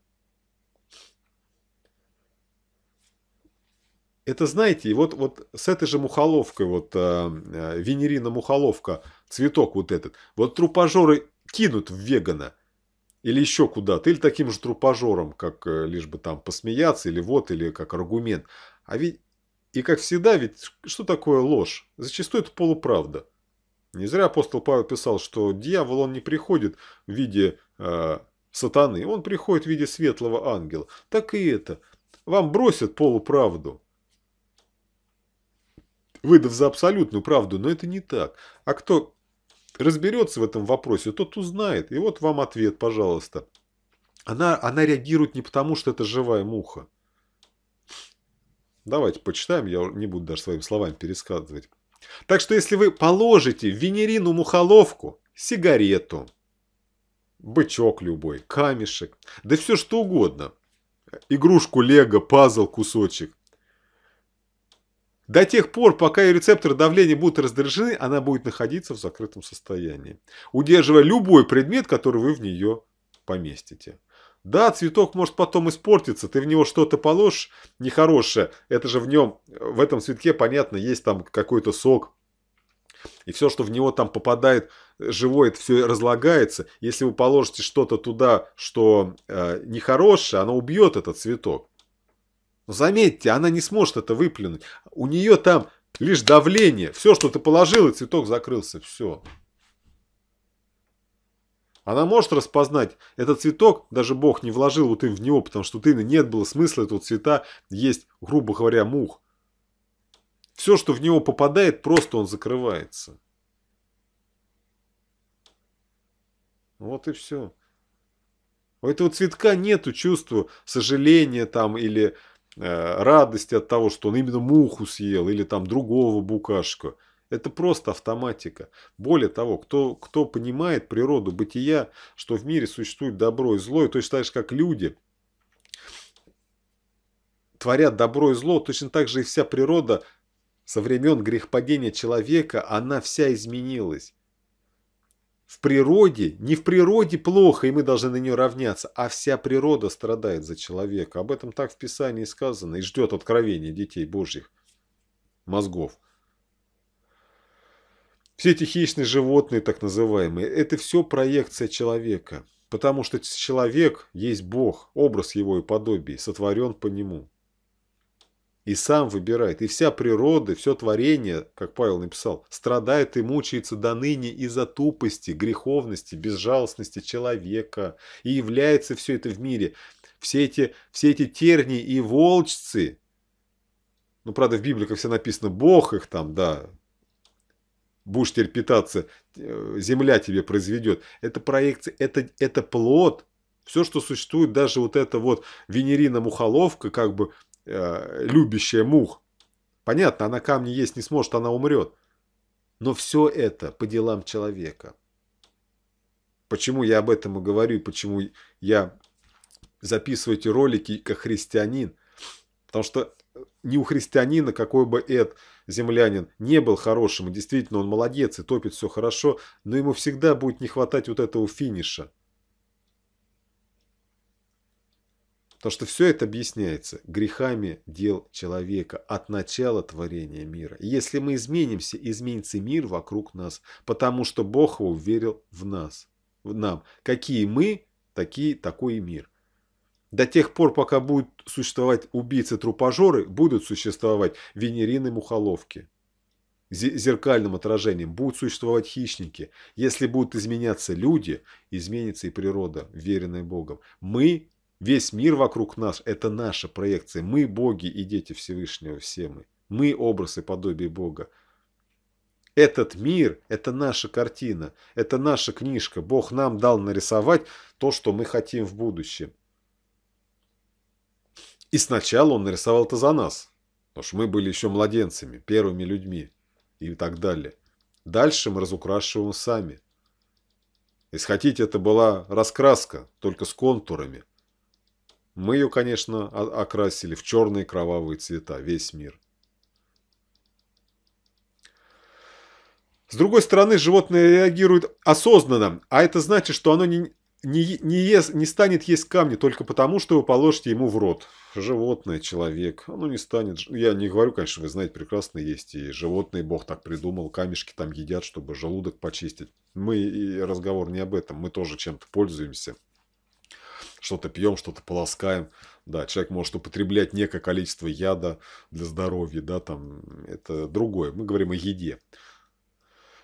Это знаете, и вот, вот с этой же мухоловкой, вот э, э венерина мухоловка, цветок вот этот, вот трупажоры кинут в вегана – или еще куда-то, или таким же трупажером, как э, лишь бы там посмеяться, или вот, или как аргумент. А ведь, и как всегда, ведь что такое ложь? Зачастую это полуправда. Не зря апостол Павел писал, что дьявол, он не приходит в виде э, сатаны, он приходит в виде светлого ангела. Так и это. Вам бросят полуправду, выдав за абсолютную правду, но это не так. А кто разберется в этом вопросе, тот узнает. И вот вам ответ, пожалуйста. Она, она реагирует не потому, что это живая муха. Давайте почитаем, я не буду даже своими словами пересказывать. Так что если вы положите в венерину мухоловку сигарету, бычок любой, камешек, да все что угодно, игрушку лего, пазл кусочек, до тех пор, пока ее рецепторы давления будут раздражены, она будет находиться в закрытом состоянии, удерживая любой предмет, который вы в нее поместите. Да, цветок может потом испортиться, ты в него что-то положишь нехорошее, это же в нем, в этом цветке, понятно, есть там какой-то сок, и все, что в него там попадает живое, это все разлагается. Если вы положите что-то туда, что э, нехорошее, оно убьет этот цветок заметьте, она не сможет это выплюнуть. У нее там лишь давление. Все, что ты положил, и цветок закрылся. Все. Она может распознать этот цветок, даже Бог не вложил вот им в него, потому что ты нет было смысла этого цвета, есть, грубо говоря, мух. Все, что в него попадает, просто он закрывается. Вот и все. У этого цветка нету чувства сожаления там или Э, радости от того, что он именно муху съел или там другого букашку. Это просто автоматика. Более того, кто, кто понимает природу бытия, что в мире существует добро и зло, и точно так же, как люди творят добро и зло, точно так же и вся природа со времен грехопадения человека, она вся изменилась в природе, не в природе плохо, и мы должны на нее равняться, а вся природа страдает за человека. Об этом так в Писании сказано, и ждет откровения детей божьих мозгов. Все эти хищные животные, так называемые, это все проекция человека, потому что человек есть Бог, образ его и подобие, сотворен по нему и сам выбирает. И вся природа, все творение, как Павел написал, страдает и мучается до ныне из-за тупости, греховности, безжалостности человека. И является все это в мире. Все эти, все эти терни и волчцы, ну, правда, в Библии, как все написано, Бог их там, да, будешь теперь питаться, э, земля тебе произведет. Это проекция, это, это плод. Все, что существует, даже вот эта вот венерина мухоловка, как бы э, любящая мух. Понятно, она камни есть не сможет, она умрет. Но все это по делам человека. Почему я об этом и говорю, и почему я записываю эти ролики как христианин. Потому что ни у христианина, какой бы Эд землянин не был хорошим, и действительно он молодец и топит все хорошо, но ему всегда будет не хватать вот этого финиша. Потому что все это объясняется грехами дел человека от начала творения мира. И если мы изменимся, изменится мир вокруг нас, потому что Бог его верил в нас, в нам. Какие мы, такие, такой и мир. До тех пор, пока будут существовать убийцы трупожоры, будут существовать венерины-мухоловки. Зеркальным отражением будут существовать хищники. Если будут изменяться люди, изменится и природа, веренная Богом. Мы Весь мир вокруг нас – это наша проекция. Мы – боги и дети Всевышнего, все мы. Мы – образ и подобие Бога. Этот мир – это наша картина, это наша книжка. Бог нам дал нарисовать то, что мы хотим в будущем. И сначала он нарисовал это за нас, потому что мы были еще младенцами, первыми людьми и так далее. Дальше мы разукрашиваем сами. Если хотите, это была раскраска, только с контурами. Мы ее, конечно, окрасили в черные кровавые цвета, весь мир. С другой стороны, животное реагирует осознанно, а это значит, что оно не, не, не, ест, не станет есть камни только потому, что вы положите ему в рот. Животное, человек, оно не станет. Я не говорю, конечно, вы знаете, прекрасно есть и животные, бог так придумал, камешки там едят, чтобы желудок почистить. Мы и разговор не об этом, мы тоже чем-то пользуемся что-то пьем, что-то полоскаем. Да, человек может употреблять некое количество яда для здоровья, да, там, это другое. Мы говорим о еде.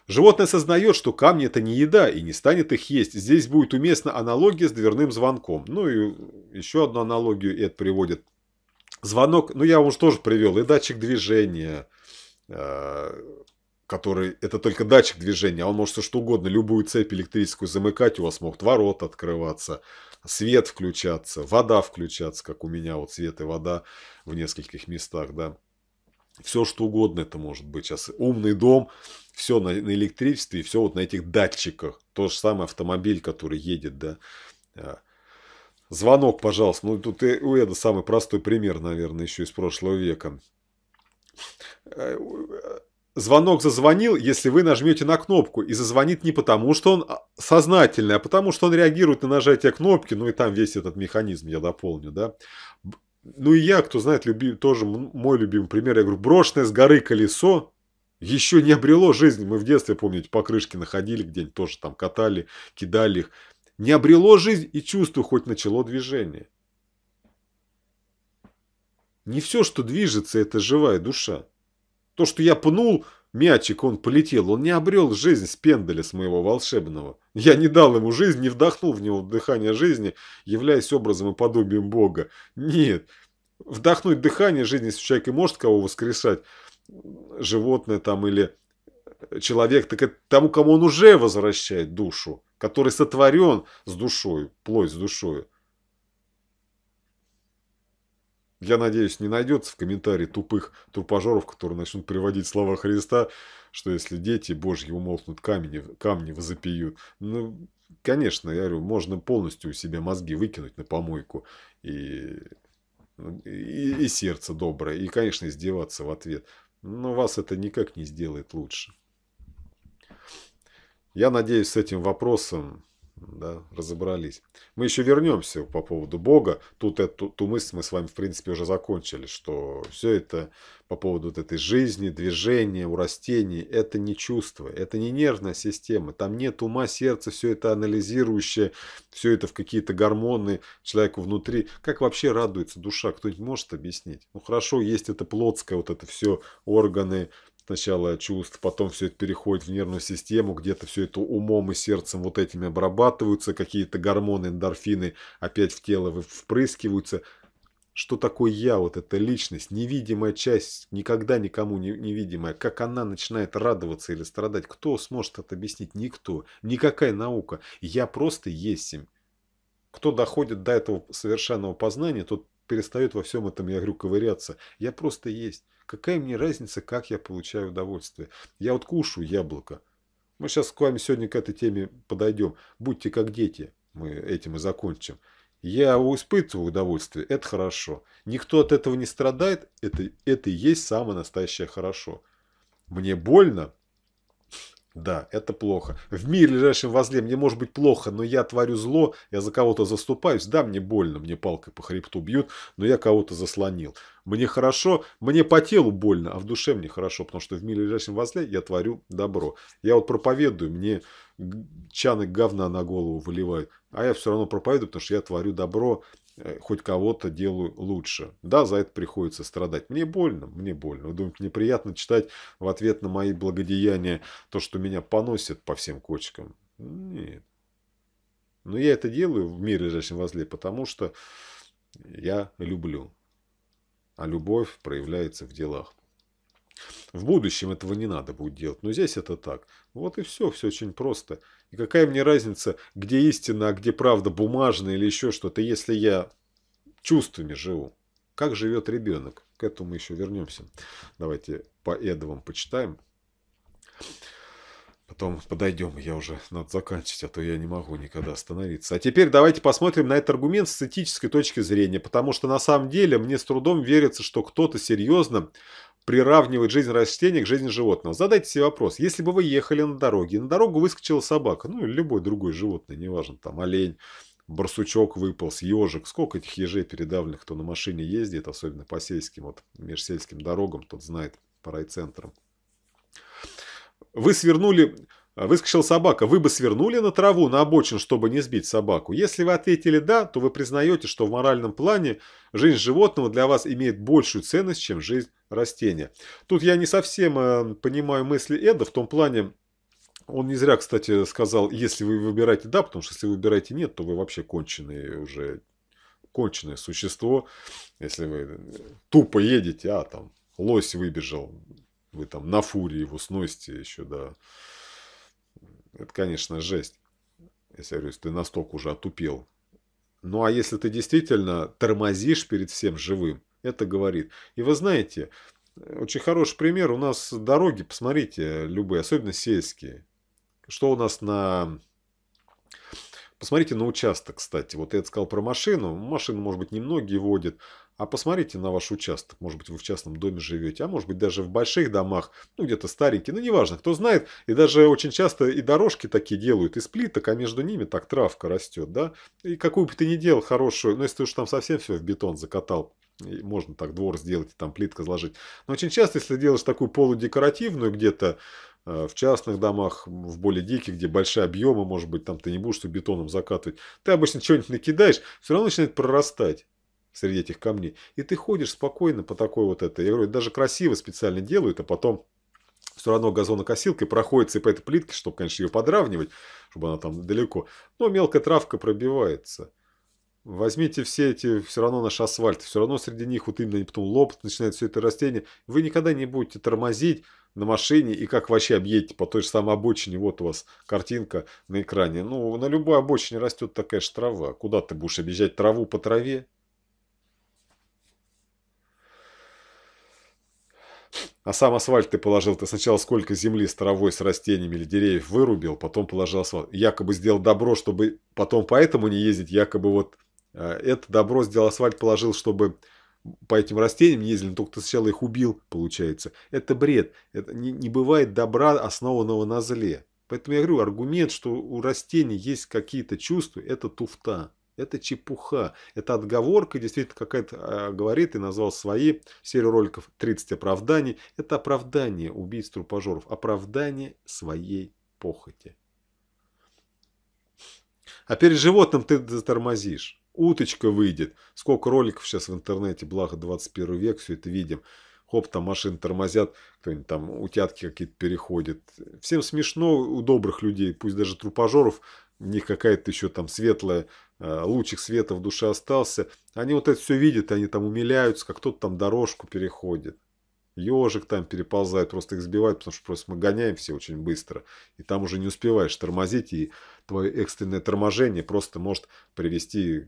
Животное осознает, что камни – это не еда и не станет их есть. Здесь будет уместна аналогия с дверным звонком. Ну и еще одну аналогию Эд приводит. Звонок, ну я уже тоже привел, и датчик движения, э, который, это только датчик движения, а он может все что угодно, любую цепь электрическую замыкать, у вас могут ворота открываться, свет включаться, вода включаться, как у меня вот свет и вода в нескольких местах, да. Все что угодно это может быть. Сейчас умный дом, все на, на электричестве, все вот на этих датчиках. То же самое автомобиль, который едет, да. А, звонок, пожалуйста. Ну, тут и, это самый простой пример, наверное, еще из прошлого века э, э, звонок зазвонил, если вы нажмете на кнопку. И зазвонит не потому, что он а, сознательный, а потому, что он реагирует на нажатие кнопки. Ну и там весь этот механизм, я дополню, да. Ну и я, кто знает, люби тоже мой любимый пример. Я говорю, брошенное с горы колесо еще не обрело жизнь. Мы в детстве, помните, покрышки находили где-нибудь, тоже там катали, кидали их. Не обрело жизнь и чувство хоть начало движение. Не все, что движется, это живая душа. То, что я пнул, мячик, он полетел. Он не обрел жизнь с пенделя с моего волшебного. Я не дал ему жизнь, не вдохнул в него дыхание жизни, являясь образом и подобием Бога. Нет. Вдохнуть дыхание жизни, если человек и может кого воскрешать, животное там или человек, так это тому, кому он уже возвращает душу, который сотворен с душой, плоть с душой. Я надеюсь, не найдется в комментарии тупых трупожоров, которые начнут приводить слова Христа, что если дети Божьи умолкнут, камни, камни возопьют. Ну, конечно, я говорю, можно полностью у себя мозги выкинуть на помойку и, и, и сердце доброе, и, конечно, издеваться в ответ. Но вас это никак не сделает лучше. Я надеюсь, с этим вопросом да, разобрались. Мы еще вернемся по поводу Бога. Тут эту ту мысль мы с вами, в принципе, уже закончили, что все это по поводу вот этой жизни, движения у растений, это не чувство, это не нервная система. Там нет ума, сердца, все это анализирующее, все это в какие-то гормоны человеку внутри. Как вообще радуется душа? Кто-нибудь может объяснить? Ну хорошо, есть это плотское, вот это все органы, сначала чувств, потом все это переходит в нервную систему, где-то все это умом и сердцем вот этими обрабатываются, какие-то гормоны, эндорфины опять в тело впрыскиваются. Что такое я, вот эта личность, невидимая часть, никогда никому не, невидимая, как она начинает радоваться или страдать, кто сможет это объяснить? Никто, никакая наука. Я просто есть им. Кто доходит до этого совершенного познания, тот перестает во всем этом, я говорю, ковыряться. Я просто есть. Какая мне разница, как я получаю удовольствие? Я вот кушаю яблоко. Мы сейчас к вами сегодня к этой теме подойдем. Будьте как дети. Мы этим и закончим. Я испытываю удовольствие, это хорошо. Никто от этого не страдает, это, это и есть самое настоящее хорошо. Мне больно, да, это плохо. В мире лежащем возле мне может быть плохо, но я творю зло, я за кого-то заступаюсь. Да, мне больно, мне палкой по хребту бьют, но я кого-то заслонил. Мне хорошо, мне по телу больно, а в душе мне хорошо, потому что в мире лежащем возле я творю добро. Я вот проповедую, мне чаны говна на голову выливают, а я все равно проповедую, потому что я творю добро, Э, хоть кого-то делаю лучше. Да, за это приходится страдать. Мне больно, мне больно. Вы думаете, мне приятно читать в ответ на мои благодеяния то, что меня поносят по всем кочкам? Нет. Но я это делаю в мире лежащем возле, потому что я люблю. А любовь проявляется в делах. В будущем этого не надо будет делать, но здесь это так. Вот и все, все очень просто. И какая мне разница, где истина, а где правда бумажная или еще что-то, если я чувствами живу? Как живет ребенок? К этому мы еще вернемся. Давайте по Эдовым почитаем. Потом подойдем, я уже надо заканчивать, а то я не могу никогда остановиться. А теперь давайте посмотрим на этот аргумент с этической точки зрения, потому что на самом деле мне с трудом верится, что кто-то серьезно приравнивать жизнь растения к жизни животного. Задайте себе вопрос. Если бы вы ехали на дороге, и на дорогу выскочила собака, ну или любой другой животное, неважно, там олень, барсучок выполз, ежик. Сколько этих ежей передавленных, кто на машине ездит, особенно по сельским, вот межсельским дорогам, тот знает по райцентрам. Вы свернули а, выскочила собака. Вы бы свернули на траву, на обочину, чтобы не сбить собаку? Если вы ответили «да», то вы признаете, что в моральном плане жизнь животного для вас имеет большую ценность, чем жизнь растения. Тут я не совсем э, понимаю мысли Эда в том плане, он не зря, кстати, сказал, если вы выбираете «да», потому что если вы выбираете «нет», то вы вообще конченые уже, конченое существо. Если вы тупо едете, а там лось выбежал, вы там на фуре его сносите еще, да. Это, конечно, жесть. Я говорю, ты настолько уже отупел. Ну, а если ты действительно тормозишь перед всем живым, это говорит. И вы знаете, э, очень хороший пример. У нас дороги, посмотрите, любые, особенно сельские. Что у нас на... Посмотрите на участок, кстати. Вот я сказал про машину. Машины, может быть, немногие водят. А посмотрите на ваш участок. Может быть, вы в частном доме живете, а может быть, даже в больших домах, ну, где-то старенькие, ну, неважно, кто знает. И даже очень часто и дорожки такие делают из плиток, а между ними так травка растет, да. И какую бы ты ни делал хорошую, ну, если ты уж там совсем все в бетон закатал, можно так двор сделать, и там плитка заложить. Но очень часто, если делаешь такую полудекоративную где-то, э, в частных домах, в более диких, где большие объемы, может быть, там ты не будешь все бетоном закатывать. Ты обычно что-нибудь накидаешь, все равно начинает прорастать среди этих камней. И ты ходишь спокойно по такой вот этой, Я говорю, даже красиво специально делают, а потом все равно газонокосилкой проходится и по этой плитке, чтобы, конечно, ее подравнивать, чтобы она там далеко. Но мелкая травка пробивается. Возьмите все эти, все равно наш асфальт, все равно среди них вот именно потом лопать начинает все это растение. Вы никогда не будете тормозить на машине и как вообще объедете по той же самой обочине. Вот у вас картинка на экране. Ну, на любой обочине растет такая же трава. Куда ты будешь объезжать траву по траве? А сам асфальт ты положил, ты сначала сколько земли с травой, с растениями или деревьев вырубил, потом положил асфальт. Якобы сделал добро, чтобы потом поэтому не ездить, якобы вот э, это добро сделал асфальт, положил, чтобы по этим растениям не ездили, но только ты сначала их убил, получается. Это бред. Это не, не бывает добра, основанного на зле. Поэтому я говорю, аргумент, что у растений есть какие-то чувства, это туфта. Это чепуха, это отговорка, действительно какая-то а, говорит и назвал свои серию роликов «30 оправданий». Это оправдание убийств трупожоров, оправдание своей похоти. А перед животным ты затормозишь. Уточка выйдет. Сколько роликов сейчас в интернете, благо 21 век, все это видим. Хоп, там машины тормозят, кто-нибудь там утятки какие-то переходят. Всем смешно у добрых людей, пусть даже трупожоров, в них какая-то еще там светлая, э, лучик света в душе остался. Они вот это все видят, они там умиляются, как кто-то там дорожку переходит. Ежик там переползает, просто их сбивает, потому что просто мы гоняем все очень быстро. И там уже не успеваешь тормозить, и твое экстренное торможение просто может привести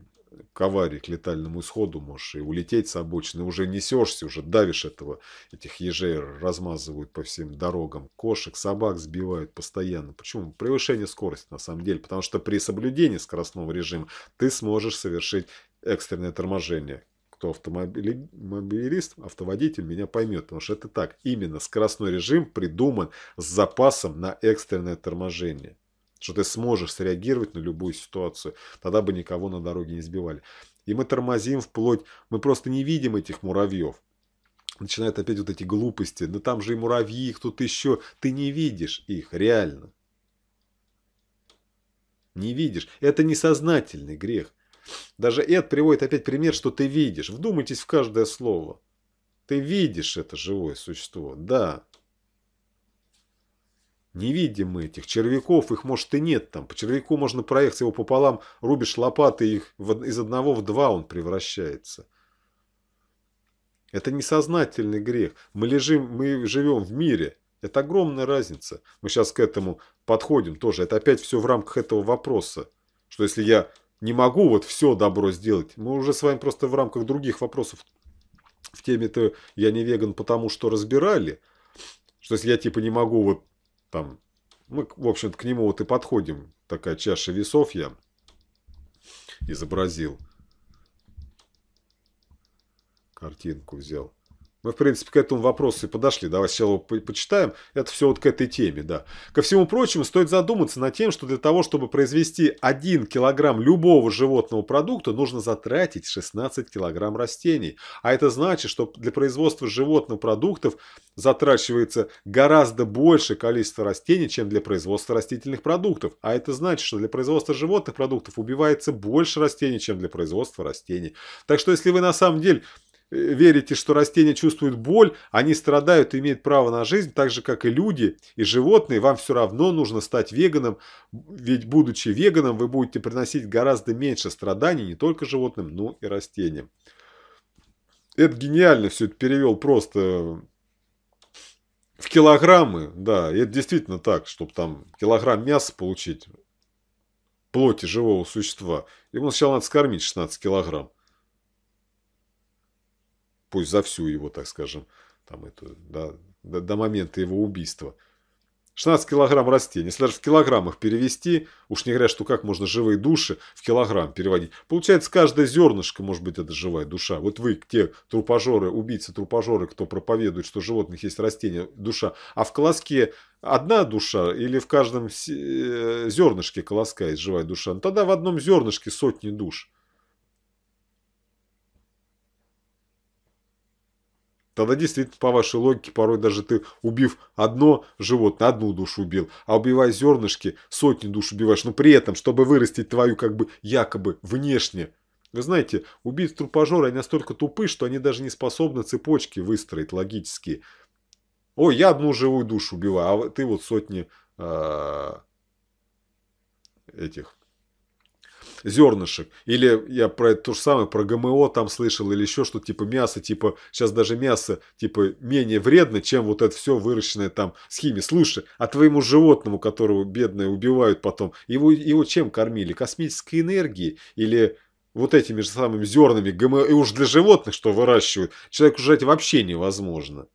к аварии, к летальному исходу можешь и улететь с обочины, уже несешься, уже давишь этого, этих ежей размазывают по всем дорогам, кошек, собак сбивают постоянно. Почему? Превышение скорости на самом деле, потому что при соблюдении скоростного режима ты сможешь совершить экстренное торможение. Кто автомобилист, автоводитель меня поймет, потому что это так. Именно скоростной режим придуман с запасом на экстренное торможение что ты сможешь среагировать на любую ситуацию. Тогда бы никого на дороге не сбивали. И мы тормозим вплоть, мы просто не видим этих муравьев. Начинают опять вот эти глупости. Да там же и муравьи, их тут еще. Ты не видишь их, реально. Не видишь. Это несознательный грех. Даже Эд приводит опять пример, что ты видишь. Вдумайтесь в каждое слово. Ты видишь это живое существо. Да, не видим мы этих червяков, их может и нет там. По червяку можно проехать его пополам, рубишь лопаты, их из одного в два он превращается. Это несознательный грех. Мы лежим, мы живем в мире. Это огромная разница. Мы сейчас к этому подходим тоже. Это опять все в рамках этого вопроса. Что если я не могу вот все добро сделать, мы уже с вами просто в рамках других вопросов в теме-то я не веган, потому что разбирали. Что если я типа не могу вот там, мы, в общем-то, к нему вот и подходим. Такая чаша весов я изобразил. Картинку взял мы, в принципе, к этому вопросу и подошли. Давай сначала по почитаем. Это все вот к этой теме, да. Ко всему прочему, стоит задуматься над тем, что для того, чтобы произвести 1 килограмм любого животного продукта, нужно затратить 16 килограмм растений. А это значит, что для производства животных продуктов затрачивается гораздо больше количество растений, чем для производства растительных продуктов. А это значит, что для производства животных продуктов убивается больше растений, чем для производства растений. Так что, если вы на самом деле верите, что растения чувствуют боль, они страдают и имеют право на жизнь, так же, как и люди, и животные, вам все равно нужно стать веганом, ведь, будучи веганом, вы будете приносить гораздо меньше страданий не только животным, но и растениям. Это гениально все это перевел просто в килограммы, да, это действительно так, чтобы там килограмм мяса получить, плоти живого существа, ему сначала надо скормить 16 килограмм пусть за всю его, так скажем, там эту, да, до, до момента его убийства. 16 килограмм растений. Если даже в килограммах перевести, уж не говоря, что как можно живые души в килограмм переводить. Получается, каждое зернышко, может быть, это живая душа. Вот вы, те трупожоры, убийцы-трупожоры, кто проповедует, что животных есть растения, душа. А в колоске одна душа или в каждом э, зернышке колоска есть живая душа? Ну, тогда в одном зернышке сотни душ. Тогда действительно, по вашей логике, порой даже ты, убив одно животное, одну душу убил, а убивая зернышки, сотни душ убиваешь. Но при этом, чтобы вырастить твою как бы якобы внешне вы знаете, убийцы трупожоры они настолько тупы, что они даже не способны цепочки выстроить логические. Ой, я одну живую душу убиваю, а ты вот сотни э, этих зернышек. Или я про это то же самое, про ГМО там слышал, или еще что-то типа мясо, типа сейчас даже мясо типа менее вредно, чем вот это все выращенное там с химией. Слушай, а твоему животному, которого бедное убивают потом, его, его чем кормили? Космической энергией или вот этими же самыми зернами ГМО, и уж для животных, что выращивают, человеку жрать вообще невозможно.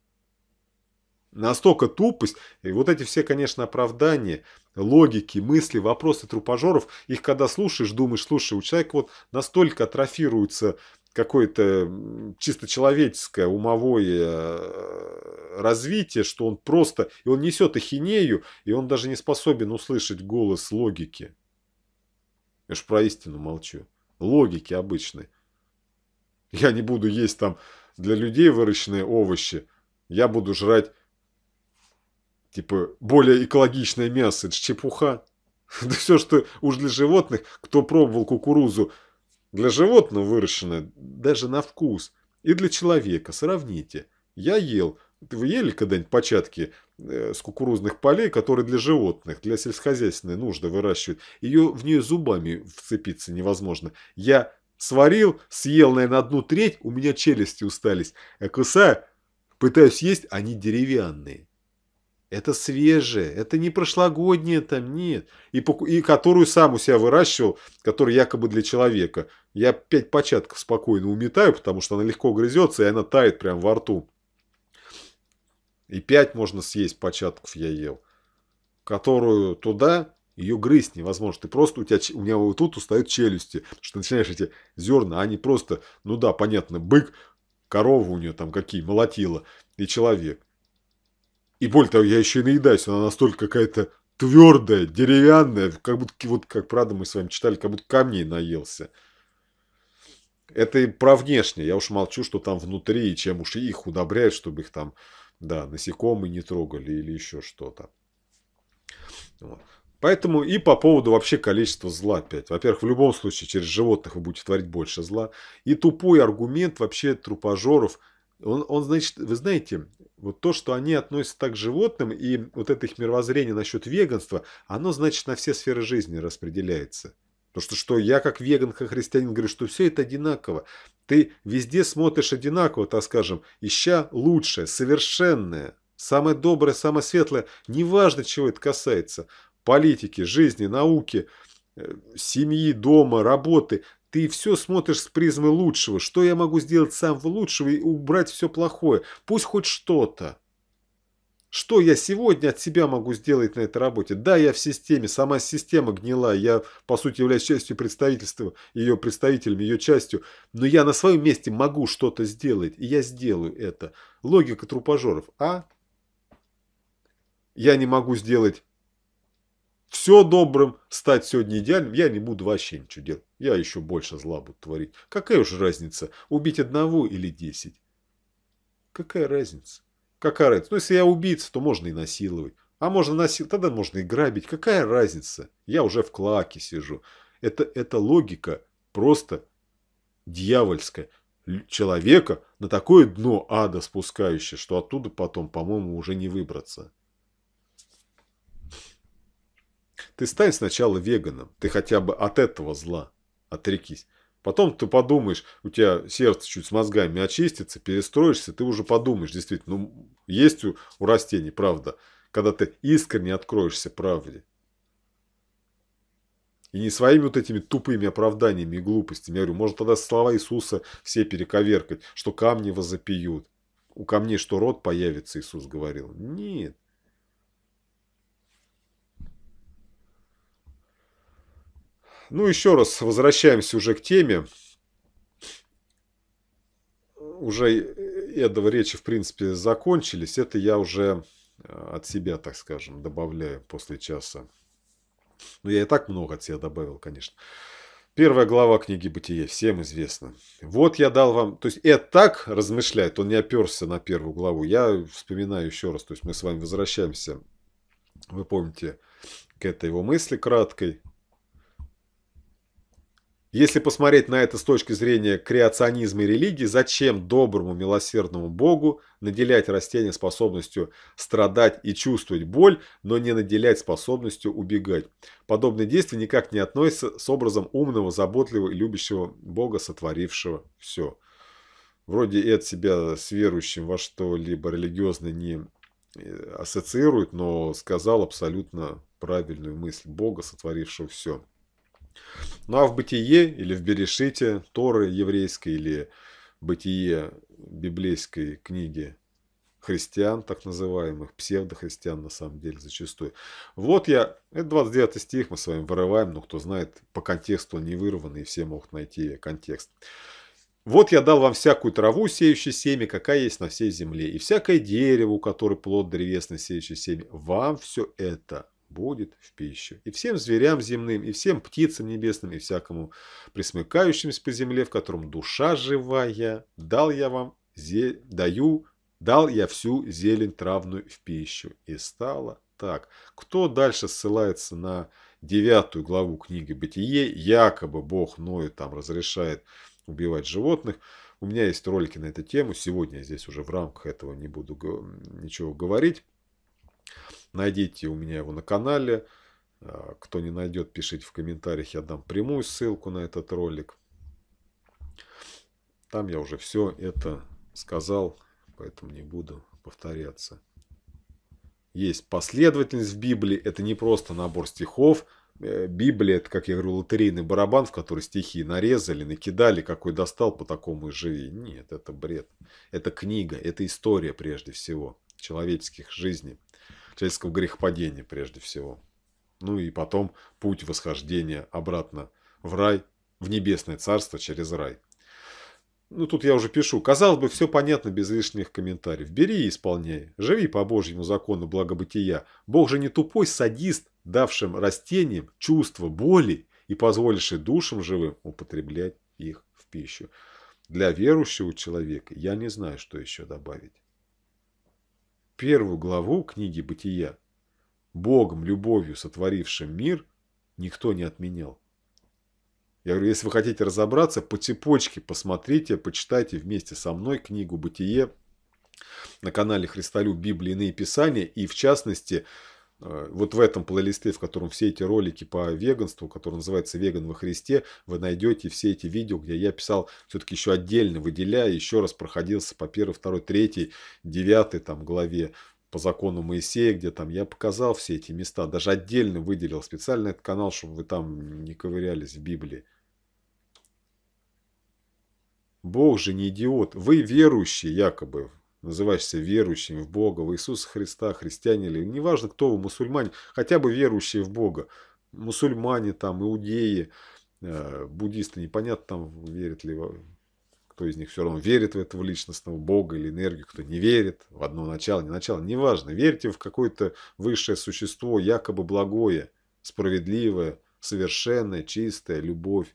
Настолько тупость, и вот эти все, конечно, оправдания, логики, мысли, вопросы трупожоров, их когда слушаешь, думаешь, слушай, у человека вот настолько атрофируется какое-то чисто человеческое умовое э, развитие, что он просто, и он несет ахинею, и он даже не способен услышать голос логики. Я ж про истину молчу. Логики обычной. Я не буду есть там для людей выращенные овощи, я буду жрать типа, более экологичное мясо. Это чепуха. Да все, что уж для животных, кто пробовал кукурузу, для животного выращено даже на вкус. И для человека. Сравните. Я ел. Вы ели когда-нибудь початки э, с кукурузных полей, которые для животных, для сельскохозяйственной нужды выращивают? Ее в нее зубами вцепиться невозможно. Я сварил, съел, наверное, одну треть, у меня челюсти устались. Я а кусаю, пытаюсь есть, они деревянные. Это свежее, это не прошлогоднее там, нет. И, и которую сам у себя выращивал, которая якобы для человека. Я пять початков спокойно уметаю, потому что она легко грызется, и она тает прям во рту. И пять можно съесть початков я ел. Которую туда, ее грызть невозможно. Ты просто, у тебя, у меня вот тут устают челюсти. что ты начинаешь эти зерна, они просто, ну да, понятно, бык, корова у нее там какие, молотила, и человек. И более того, я еще и наедаюсь, она настолько какая-то твердая, деревянная, как будто, вот как правда мы с вами читали, как будто камней наелся. Это и про внешнее, я уж молчу, что там внутри, и чем уж их удобряют, чтобы их там, да, насекомые не трогали или еще что-то. Вот. Поэтому и по поводу вообще количества зла опять. Во-первых, в любом случае через животных вы будете творить больше зла. И тупой аргумент вообще трупожоров – он, он, значит, вы знаете, вот то, что они относятся так к животным, и вот это их мировоззрение насчет веганства, оно, значит, на все сферы жизни распределяется. То, что, что я как веган, как христианин говорю, что все это одинаково. Ты везде смотришь одинаково, так скажем, ища лучшее, совершенное, самое доброе, самое светлое. Неважно, чего это касается. Политики, жизни, науки, э, семьи, дома, работы. Ты все смотришь с призмы лучшего. Что я могу сделать сам в лучшего и убрать все плохое? Пусть хоть что-то. Что я сегодня от себя могу сделать на этой работе? Да, я в системе, сама система гнила, я, по сути, являюсь частью представительства, ее представителем, ее частью, но я на своем месте могу что-то сделать, и я сделаю это. Логика трупажеров. А? Я не могу сделать все добрым, стать сегодня идеальным, я не буду вообще ничего делать. Я еще больше зла буду творить. Какая уж разница, убить одного или десять? Какая разница? Какая разница? Ну, если я убийца, то можно и насиловать. А можно насиловать, тогда можно и грабить. Какая разница? Я уже в клаке сижу. Это, это логика просто дьявольская. Человека на такое дно ада спускающее, что оттуда потом, по-моему, уже не выбраться. Ты стань сначала веганом, ты хотя бы от этого зла отрекись. Потом ты подумаешь, у тебя сердце чуть с мозгами очистится, перестроишься, ты уже подумаешь, действительно, ну, есть у, у растений, правда, когда ты искренне откроешься правде. И не своими вот этими тупыми оправданиями и глупостями. Я говорю, может, тогда слова Иисуса все перековеркать, что камни возопьют. У камней что рот появится, Иисус говорил. Нет. Ну, еще раз возвращаемся уже к теме. Уже этого речи, в принципе, закончились. Это я уже э, от себя, так скажем, добавляю после часа. Но ну, я и так много от себя добавил, конечно. Первая глава книги «Бытие» всем известна. Вот я дал вам... То есть это так размышляет, он не оперся на первую главу. Я вспоминаю еще раз, то есть мы с вами возвращаемся, вы помните, к этой его мысли краткой, если посмотреть на это с точки зрения креационизма и религии, зачем доброму милосердному Богу наделять растения способностью страдать и чувствовать боль, но не наделять способностью убегать? Подобные действия никак не относятся с образом умного, заботливого и любящего Бога, сотворившего все. Вроде это себя с верующим во что-либо религиозное не э, ассоциирует, но сказал абсолютно правильную мысль Бога, сотворившего все. Ну а в бытие или в Берешите, Торы еврейской или бытие библейской книги христиан, так называемых, псевдохристиан на самом деле зачастую. Вот я, это 29 стих мы с вами вырываем, но кто знает, по контексту не вырван, и все могут найти контекст. Вот я дал вам всякую траву, сеющую семя, какая есть на всей земле, и всякое дерево, у которой плод древесный, сеющий семя. Вам все это будет в пищу. И всем зверям земным, и всем птицам небесным, и всякому присмыкающимся по земле, в котором душа живая, дал я вам, зе... даю, дал я всю зелень травную в пищу. И стало так. Кто дальше ссылается на девятую главу книги «Бытие», якобы Бог Ною там разрешает убивать животных. У меня есть ролики на эту тему. Сегодня я здесь уже в рамках этого не буду ничего говорить. Найдите у меня его на канале. А, кто не найдет, пишите в комментариях, я дам прямую ссылку на этот ролик. Там я уже все это сказал, поэтому не буду повторяться. Есть последовательность в Библии, это не просто набор стихов. Э, Библия, это, как я говорю, лотерейный барабан, в который стихи нарезали, накидали, какой достал, по такому и живи. Нет, это бред. Это книга, это история прежде всего человеческих жизней человеческого грехопадения прежде всего. Ну и потом путь восхождения обратно в рай, в небесное царство через рай. Ну, тут я уже пишу. Казалось бы, все понятно без лишних комментариев. Бери и исполняй. Живи по Божьему закону благобытия. Бог же не тупой садист, давшим растениям чувство боли и позволивший душам живым употреблять их в пищу. Для верующего человека я не знаю, что еще добавить первую главу книги «Бытия», Богом, любовью сотворившим мир, никто не отменял. Я говорю, если вы хотите разобраться, по цепочке посмотрите, почитайте вместе со мной книгу «Бытие» на канале «Христолюб. Библии Иные Писания» и, в частности, Э, вот в этом плейлисте, в котором все эти ролики по веганству, который называется «Веган во Христе», вы найдете все эти видео, где я писал все-таки еще отдельно, выделяя, еще раз проходился по первой, второй, третьей, девятой там главе по закону Моисея, где там я показал все эти места, даже отдельно выделил специально этот канал, чтобы вы там не ковырялись в Библии. Бог же не идиот. Вы верующие якобы, называешься верующим в Бога, в Иисуса Христа, христиане или неважно кто вы, мусульмане, хотя бы верующие в Бога, мусульмане там, иудеи, э, буддисты, непонятно там верят ли кто из них все равно верит в этого личностного бога или энергию, кто не верит, в одно начало, не начало, неважно. верите в какое-то высшее существо, якобы благое, справедливое, совершенное, чистое, любовь,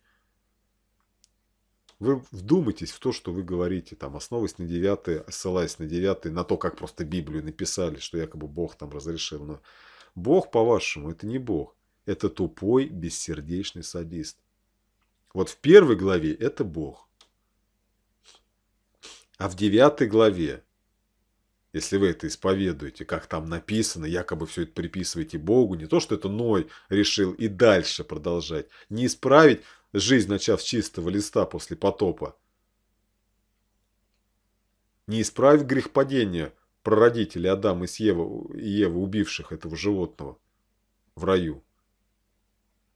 вы вдумайтесь в то, что вы говорите, там, основываясь на 9, ссылаясь на 9, на то, как просто Библию написали, что якобы Бог там разрешил. Но Бог, по-вашему, это не Бог. Это тупой, бессердечный садист. Вот в первой главе это Бог. А в девятой главе, если вы это исповедуете, как там написано, якобы все это приписываете Богу, не то, что это Ной решил и дальше продолжать, не исправить жизнь начав с чистого листа после потопа. Не исправив грех падения прародители Адама и Евы, и Евы, убивших этого животного в раю,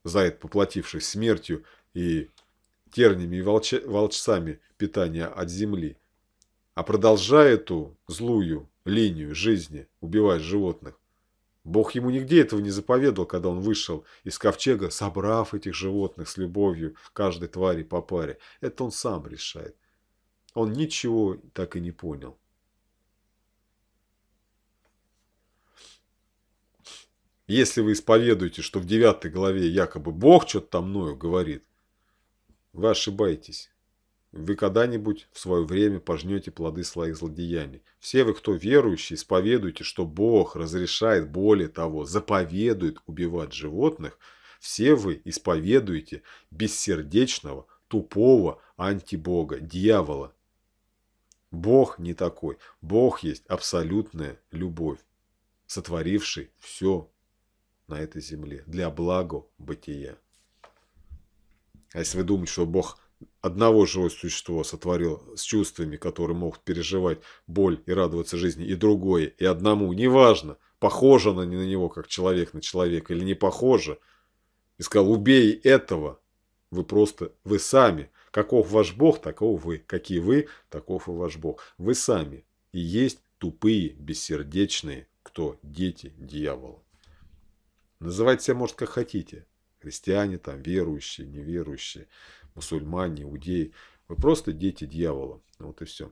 за это поплатившись смертью и тернями и волч... волчцами питания от земли, а продолжая эту злую линию жизни, убивая животных, Бог ему нигде этого не заповедал, когда он вышел из ковчега, собрав этих животных с любовью каждой твари по паре. Это он сам решает. Он ничего так и не понял. Если вы исповедуете, что в девятой главе якобы Бог что-то там мною говорит, вы ошибаетесь. Вы когда-нибудь в свое время пожнете плоды своих злодеяний. Все вы, кто верующий, исповедуете, что Бог разрешает, более того, заповедует убивать животных, все вы исповедуете бессердечного, тупого антибога, дьявола. Бог не такой. Бог есть абсолютная любовь, сотворивший все на этой земле для благо бытия. А если вы думаете, что Бог одного живое существо сотворил с чувствами, которые могут переживать боль и радоваться жизни, и другое, и одному, неважно, похоже она не на него, как человек на человека, или не похоже, и сказал, убей этого, вы просто, вы сами, каков ваш Бог, таков вы, какие вы, таков и ваш Бог, вы сами, и есть тупые, бессердечные, кто дети дьявола. Называть себя, может, как хотите, христиане там, верующие, неверующие, мусульмане, иудеи. Вы просто дети дьявола. Вот и все.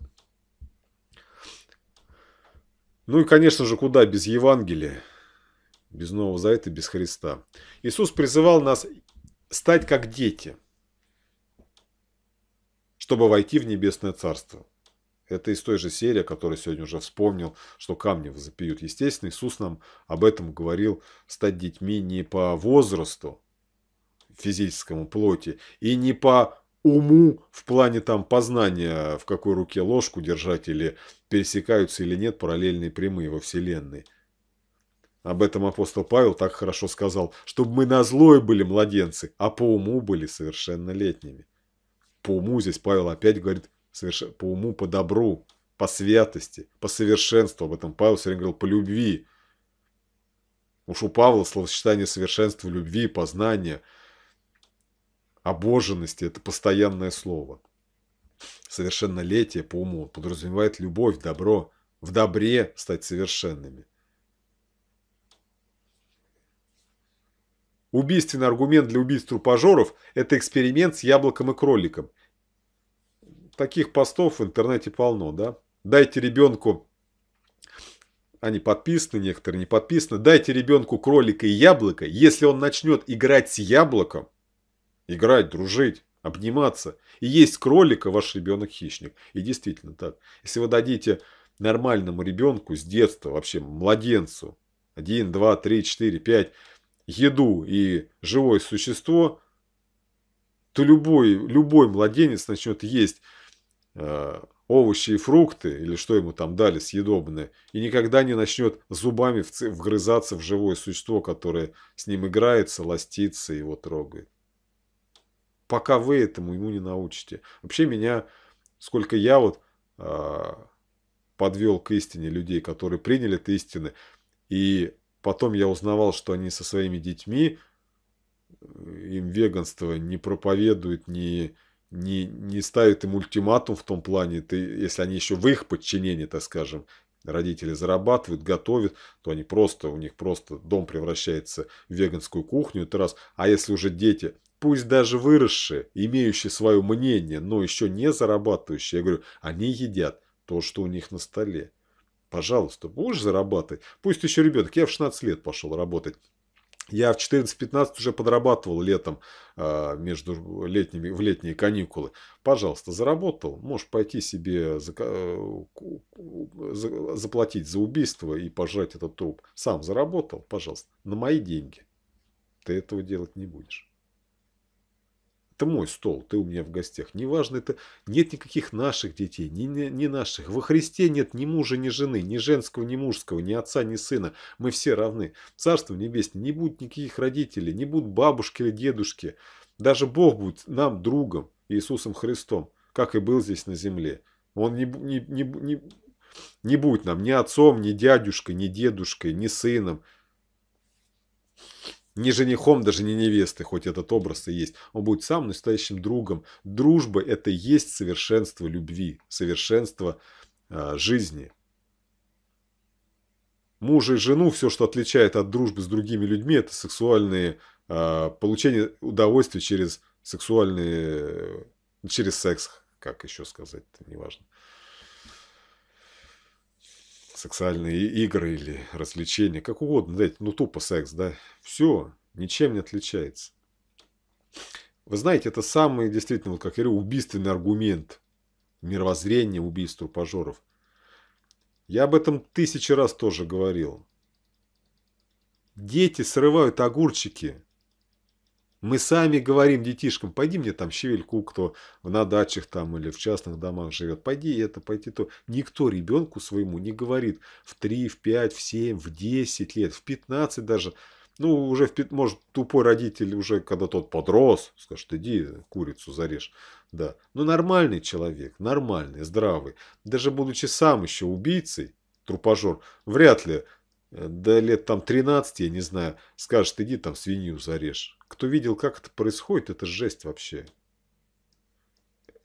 Ну и, конечно же, куда без Евангелия, без Нового Завета, без Христа. Иисус призывал нас стать как дети, чтобы войти в Небесное Царство. Это из той же серии, о которой сегодня уже вспомнил, что камни запьют. Естественно, Иисус нам об этом говорил, стать детьми не по возрасту, физическому плоти и не по уму в плане там познания, в какой руке ложку держать или пересекаются или нет параллельные прямые во Вселенной. Об этом апостол Павел так хорошо сказал, чтобы мы на злое были младенцы, а по уму были совершеннолетними. По уму здесь Павел опять говорит соверш... по уму, по добру, по святости, по совершенству. Об этом Павел все время говорил по любви. Уж у Павла словосочетание совершенства, любви, познания – обоженности – это постоянное слово. Совершеннолетие по уму подразумевает любовь, добро, в добре стать совершенными. Убийственный аргумент для убийств трупожоров – это эксперимент с яблоком и кроликом. Таких постов в интернете полно, да? Дайте ребенку, они подписаны, некоторые не подписаны, дайте ребенку кролика и яблоко, если он начнет играть с яблоком – играть, дружить, обниматься. И есть кролика ваш ребенок-хищник. И действительно так. Если вы дадите нормальному ребенку с детства, вообще младенцу, 1, 2, 3, 4, 5, еду и живое существо, то любой, любой младенец начнет есть э, овощи и фрукты, или что ему там дали съедобные и никогда не начнет зубами вгрызаться в живое существо, которое с ним играется, ластится, его трогает пока вы этому ему не научите. Вообще меня, сколько я вот а, подвел к истине людей, которые приняли это истины, и потом я узнавал, что они со своими детьми э, им веганство не проповедуют, не, не, не ставят им ультиматум в том плане, ты, если они еще в их подчинении, так скажем, родители зарабатывают, готовят, то они просто, у них просто дом превращается в веганскую кухню, это раз. А если уже дети пусть даже выросшие, имеющие свое мнение, но еще не зарабатывающие, я говорю, они едят то, что у них на столе. Пожалуйста, будешь зарабатывать? Пусть еще ребенок. Я в 16 лет пошел работать. Я в 14-15 уже подрабатывал летом а, между летними, в летние каникулы. Пожалуйста, заработал. Можешь пойти себе э, заплатить за убийство и пожрать этот труп. Сам заработал, пожалуйста, на мои деньги. Ты этого делать не будешь. Это мой стол, ты у меня в гостях. Неважно, это нет никаких наших детей, ни, ни, ни наших. Во Христе нет ни мужа, ни жены, ни женского, ни мужского, ни отца, ни сына. Мы все равны. Царство небесное, не будет никаких родителей, не будут бабушки или дедушки. Даже Бог будет нам другом, Иисусом Христом, как и был здесь на земле. Он не, не, не, не, не будет нам ни отцом, ни дядюшкой, ни дедушкой, ни сыном не женихом, даже не невесты, хоть этот образ и есть. Он будет самым настоящим другом. Дружба – это и есть совершенство любви, совершенство э, жизни. Мужа и жену все, что отличает от дружбы с другими людьми, это сексуальные э, получение удовольствия через сексуальные через секс, как еще сказать, неважно. важно сексуальные игры или развлечения, как угодно, да ну тупо секс, да, все, ничем не отличается. Вы знаете, это самый, действительно, вот как я говорю, убийственный аргумент мировоззрения убийств трупожоров. Я об этом тысячи раз тоже говорил. Дети срывают огурчики мы сами говорим детишкам, пойди мне там щевельку, кто на дачах там или в частных домах живет, пойди это, пойди то. Никто ребенку своему не говорит в 3, в 5, в 7, в 10 лет, в 15 даже. Ну, уже, в, может, тупой родитель уже, когда тот подрос, скажет, иди курицу зарежь. Да. Но ну, нормальный человек, нормальный, здравый. Даже будучи сам еще убийцей, трупажер, вряд ли э, до лет там 13, я не знаю, скажет, иди там свинью зарежь. Кто видел, как это происходит, это жесть вообще.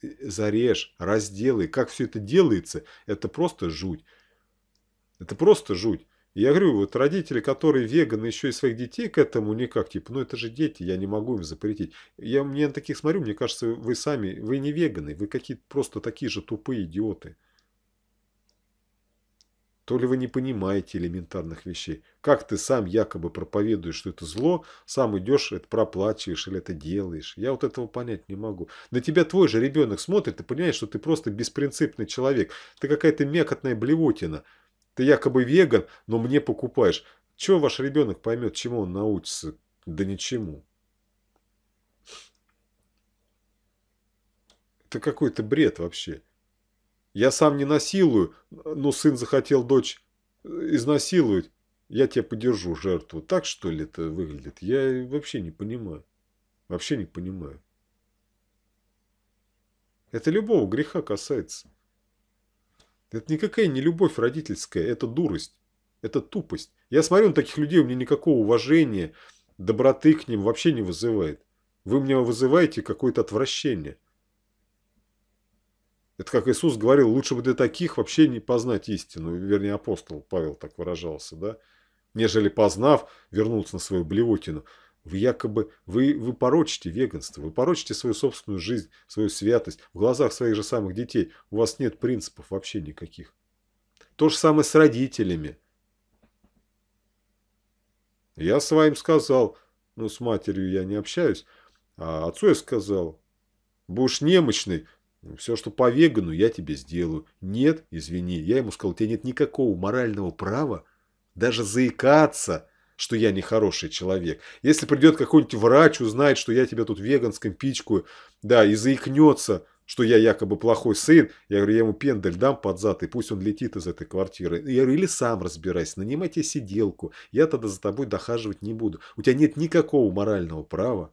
Э, зарежь, разделай, как все это делается, это просто жуть. Это просто жуть. я говорю, вот родители, которые веганы, еще и своих детей к этому никак, типа, ну это же дети, я не могу им запретить. Я мне на таких смотрю, мне кажется, вы сами, вы не веганы, вы какие-то просто такие же тупые идиоты. То ли вы не понимаете элементарных вещей. Как ты сам якобы проповедуешь, что это зло, сам идешь, это проплачиваешь или это делаешь. Я вот этого понять не могу. На тебя твой же ребенок смотрит и понимаешь, что ты просто беспринципный человек. Ты какая-то мекотная блевотина. Ты якобы веган, но мне покупаешь. Чего ваш ребенок поймет, чему он научится? Да ничему. Это какой-то бред вообще. Я сам не насилую, но сын захотел дочь э, изнасиловать. Я тебя подержу, жертву. Так что ли это выглядит? Я вообще не понимаю. Вообще не понимаю. Это любого греха касается. Это никакая не любовь родительская, это дурость, это тупость. Я смотрю на таких людей, у меня никакого уважения, доброты к ним вообще не вызывает. Вы меня вызываете какое-то отвращение. Это как Иисус говорил, лучше бы для таких вообще не познать истину, вернее апостол Павел так выражался, да, нежели познав, вернуться на свою блевотину. Вы якобы, вы, вы порочите веганство, вы порочите свою собственную жизнь, свою святость в глазах своих же самых детей. У вас нет принципов вообще никаких. То же самое с родителями. Я с вами сказал, ну с матерью я не общаюсь, а отцу я сказал, будешь немощный, все, что по вегану, я тебе сделаю. Нет, извини. Я ему сказал, у тебя нет никакого морального права даже заикаться, что я нехороший человек. Если придет какой-нибудь врач, узнает, что я тебя тут веганском пичкаю, да, и заикнется, что я якобы плохой сын, я говорю, я ему пендель дам под зад, и пусть он летит из этой квартиры. Я говорю, или сам разбирайся, нанимай тебе сиделку, я тогда за тобой дохаживать не буду. У тебя нет никакого морального права.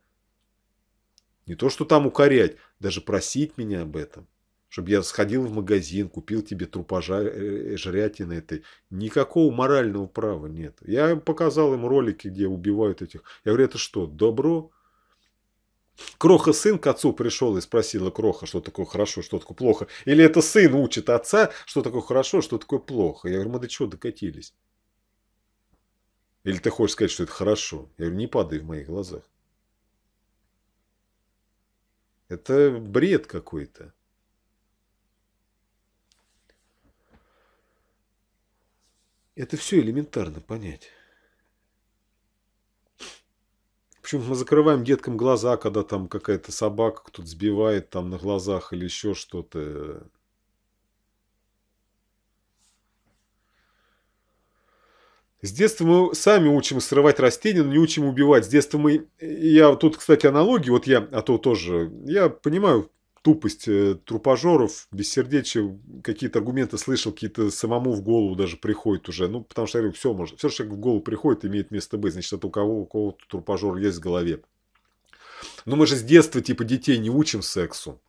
Не то, что там укорять, даже просить меня об этом, чтобы я сходил в магазин, купил тебе трупожа э, э, жрятины этой. Никакого морального права нет. Я показал им ролики, где убивают этих. Я говорю, это что, добро? Кроха сын к отцу пришел и спросила Кроха, что такое хорошо, что такое плохо. Или это сын учит отца, что такое хорошо, что такое плохо. Я говорю, мы до чего докатились? Или ты хочешь сказать, что это хорошо? Я говорю, не падай в моих глазах. Это бред какой-то. Это все элементарно понять. Почему мы закрываем деткам глаза, когда там какая-то собака кто-то сбивает там на глазах или еще что-то. С детства мы сами учим срывать растения, но не учим убивать. С детства мы... Я тут, кстати, аналогии, вот я, а то тоже... Я понимаю тупость э, трупожоров, бессердечие, какие-то аргументы слышал, какие-то самому в голову даже приходят уже. Ну, потому что я говорю, все может. Все, что в голову приходит, имеет место быть. Значит, это у кого у кого трупожор есть в голове. Но мы же с детства, типа, детей не учим сексу.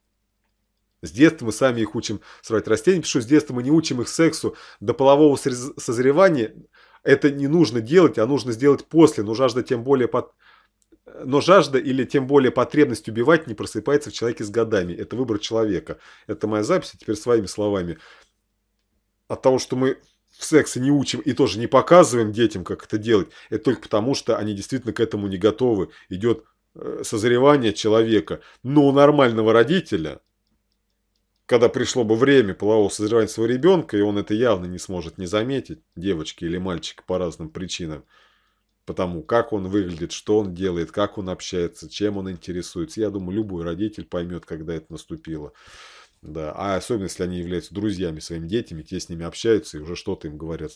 С детства мы сами их учим срывать растения, потому что с детства мы не учим их сексу до полового созревания, это не нужно делать, а нужно сделать после, но жажда тем более под... Но жажда или тем более потребность убивать не просыпается в человеке с годами. Это выбор человека. Это моя запись, теперь своими словами. От того, что мы в сексе не учим и тоже не показываем детям, как это делать, это только потому, что они действительно к этому не готовы. Идет э, созревание человека. Но у нормального родителя, когда пришло бы время полового созревания своего ребенка, и он это явно не сможет не заметить, девочки или мальчика по разным причинам, потому как он выглядит, что он делает, как он общается, чем он интересуется. Я думаю, любой родитель поймет, когда это наступило. Да, а особенно, если они являются друзьями своими детьми, те с ними общаются и уже что-то им говорят,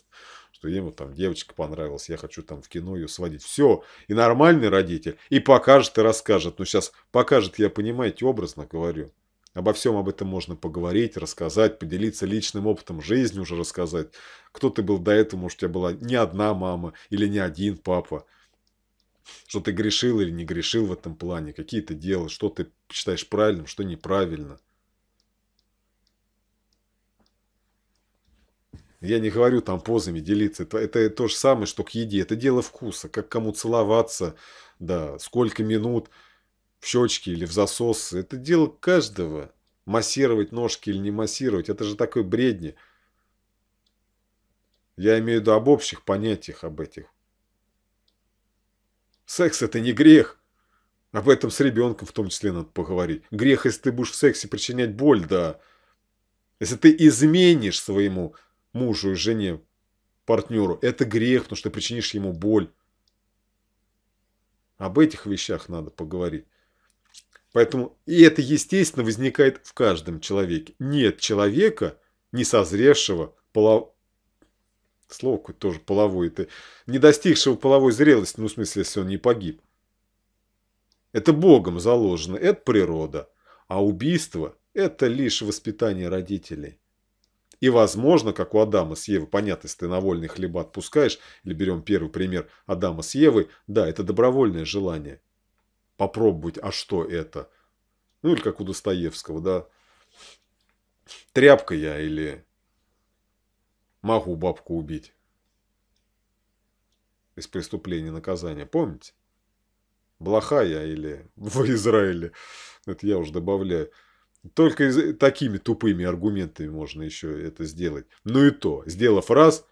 что ему там девочка понравилась, я хочу там в кино ее сводить. Все, и нормальный родитель, и покажет, и расскажет. Но сейчас покажет, я, понимаете, образно говорю. Обо всем об этом можно поговорить, рассказать, поделиться личным опытом жизни уже рассказать. Кто ты был до этого, может, у тебя была не одна мама или не один папа. Что ты грешил или не грешил в этом плане, какие ты делал, что ты считаешь правильным, что неправильно. Я не говорю там позами делиться. Это, это то же самое, что к еде. Это дело вкуса. Как кому целоваться, да, сколько минут – в щечки или в засос. Это дело каждого. Массировать ножки или не массировать. Это же такой бредни. Я имею в виду об общих понятиях об этих. Секс – это не грех. Об этом с ребенком в том числе надо поговорить. Грех, если ты будешь в сексе причинять боль, да. Если ты изменишь своему мужу и жене, партнеру, это грех, потому что ты причинишь ему боль. Об этих вещах надо поговорить. Поэтому и это, естественно, возникает в каждом человеке. Нет человека, не созревшего, полов... слово тоже половой это не достигшего половой зрелости, ну, в смысле, если он не погиб. Это Богом заложено, это природа. А убийство – это лишь воспитание родителей. И, возможно, как у Адама с Евы, понятно, если ты на вольный хлеба отпускаешь, или берем первый пример Адама с Евой, да, это добровольное желание – попробовать, а что это? Ну, или как у Достоевского, да. Тряпка я или могу бабку убить из преступления наказания. Помните? Блоха я или в Израиле. Это я уже добавляю. Только такими тупыми аргументами можно еще это сделать. Ну и то, сделав раз,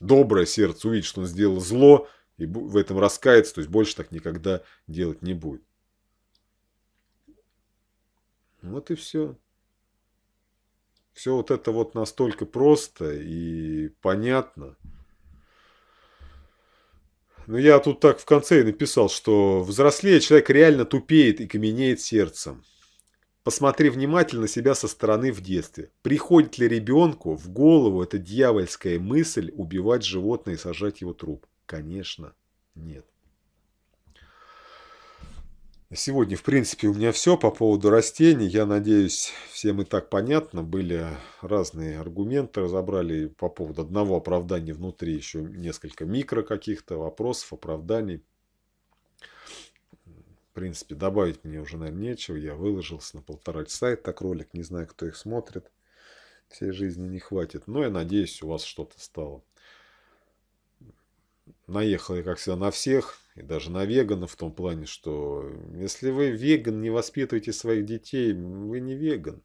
доброе сердце увидит, что он сделал зло – и в этом раскается, то есть больше так никогда делать не будет. Вот и все. Все вот это вот настолько просто и понятно. Но я тут так в конце и написал, что взрослее человек реально тупеет и каменеет сердцем. Посмотри внимательно себя со стороны в детстве. Приходит ли ребенку в голову эта дьявольская мысль убивать животное и сажать его труп? Конечно, нет. Сегодня, в принципе, у меня все по поводу растений. Я надеюсь, всем и так понятно. Были разные аргументы, разобрали по поводу одного оправдания внутри еще несколько микро каких-то вопросов, оправданий. В принципе, добавить мне уже, наверное, нечего. Я выложился на полтора часа так ролик. Не знаю, кто их смотрит. Всей жизни не хватит. Но я надеюсь, у вас что-то стало наехал наехала, как всегда, на всех, и даже на веганов в том плане, что если вы веган, не воспитываете своих детей, вы не веган.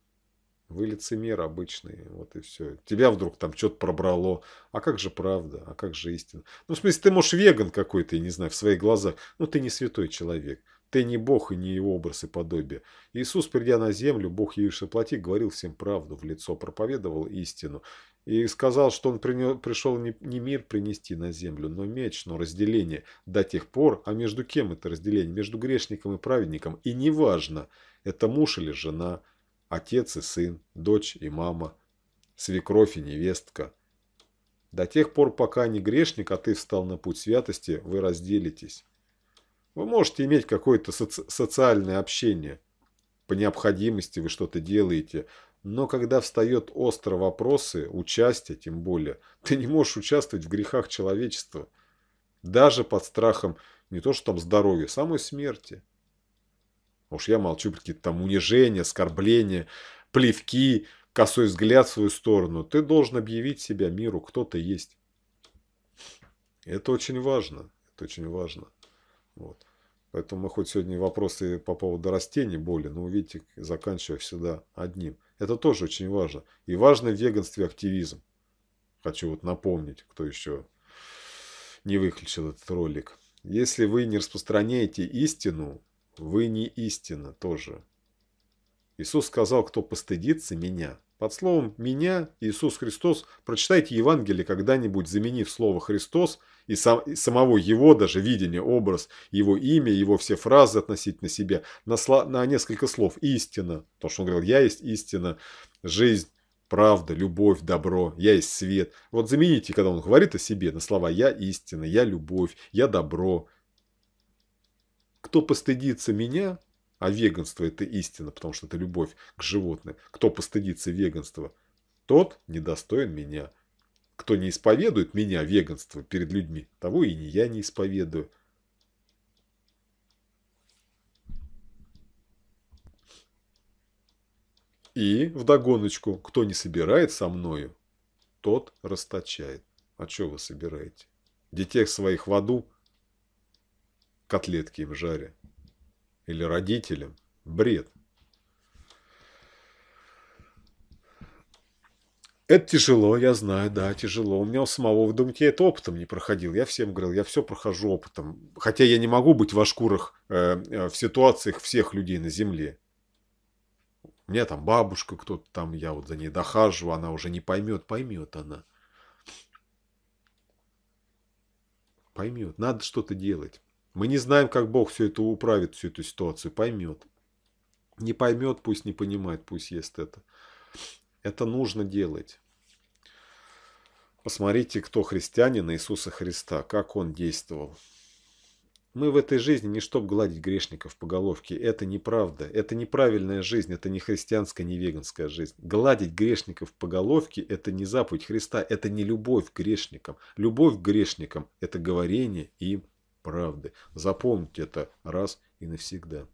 Вы лицемер обычный, вот и все. Тебя вдруг там что-то пробрало. А как же правда? А как же истина? Ну, в смысле, ты можешь веган какой-то, я не знаю, в своих глазах. Ну, ты не святой человек. Ты не Бог и не его образ и подобие. Иисус, придя на землю, Бог явивший плоти, говорил всем правду в лицо, проповедовал истину. И сказал, что он принес, пришел не, не мир принести на землю, но меч, но разделение до тех пор. А между кем это разделение? Между грешником и праведником. И неважно, это муж или жена, отец и сын, дочь и мама, свекровь и невестка. До тех пор, пока не грешник, а ты встал на путь святости, вы разделитесь. Вы можете иметь какое-то соци социальное общение. По необходимости вы что-то делаете. Но когда встает остро вопросы, участия, тем более, ты не можешь участвовать в грехах человечества. Даже под страхом не то что там здоровья, самой смерти. Уж я молчу про какие-то там унижения, оскорбления, плевки, косой взгляд в свою сторону. Ты должен объявить себя миру, кто ты есть. Это очень важно. Это очень важно. Вот. Поэтому мы хоть сегодня вопросы по поводу растений боли, но увидите, заканчивая всегда одним. Это тоже очень важно. И важный в веганстве активизм. Хочу вот напомнить, кто еще не выключил этот ролик. Если вы не распространяете истину, вы не истина тоже. Иисус сказал, кто постыдится меня, под словом «меня» Иисус Христос прочитайте Евангелие когда-нибудь, заменив слово «Христос» и, сам, и самого его даже видение, образ, его имя, его все фразы относительно себя на, сло, на несколько слов «истина», то, что он говорил «я есть истина», «жизнь», «правда», «любовь», «добро», «я есть свет». Вот замените, когда он говорит о себе, на слова «я истина», «я любовь», «я добро». Кто постыдится меня, а веганство – это истина, потому что это любовь к животным. Кто постыдится веганства, тот недостоин меня. Кто не исповедует меня, веганство, перед людьми, того и не я не исповедую. И вдогоночку, кто не собирает со мною, тот расточает. А что вы собираете? Детей своих в аду, котлетки им жаря или родителям. Бред. Это тяжело, я знаю, да, тяжело. У меня у самого в думке это опытом не проходил. Я всем говорил, я все прохожу опытом. Хотя я не могу быть во шкурах, э, э, в ситуациях всех людей на земле. У меня там бабушка кто-то там, я вот за ней дохаживаю, она уже не поймет, поймет она. Поймет, надо что-то делать. Мы не знаем, как Бог все это управит, всю эту ситуацию, поймет. Не поймет, пусть не понимает, пусть ест это. Это нужно делать. Посмотрите, кто христианин Иисуса Христа, как он действовал. Мы в этой жизни не чтобы гладить грешников по головке. Это неправда. Это неправильная жизнь. Это не христианская, не веганская жизнь. Гладить грешников по головке – это не заповедь Христа. Это не любовь к грешникам. Любовь к грешникам – это говорение им правды. Запомните это раз и навсегда.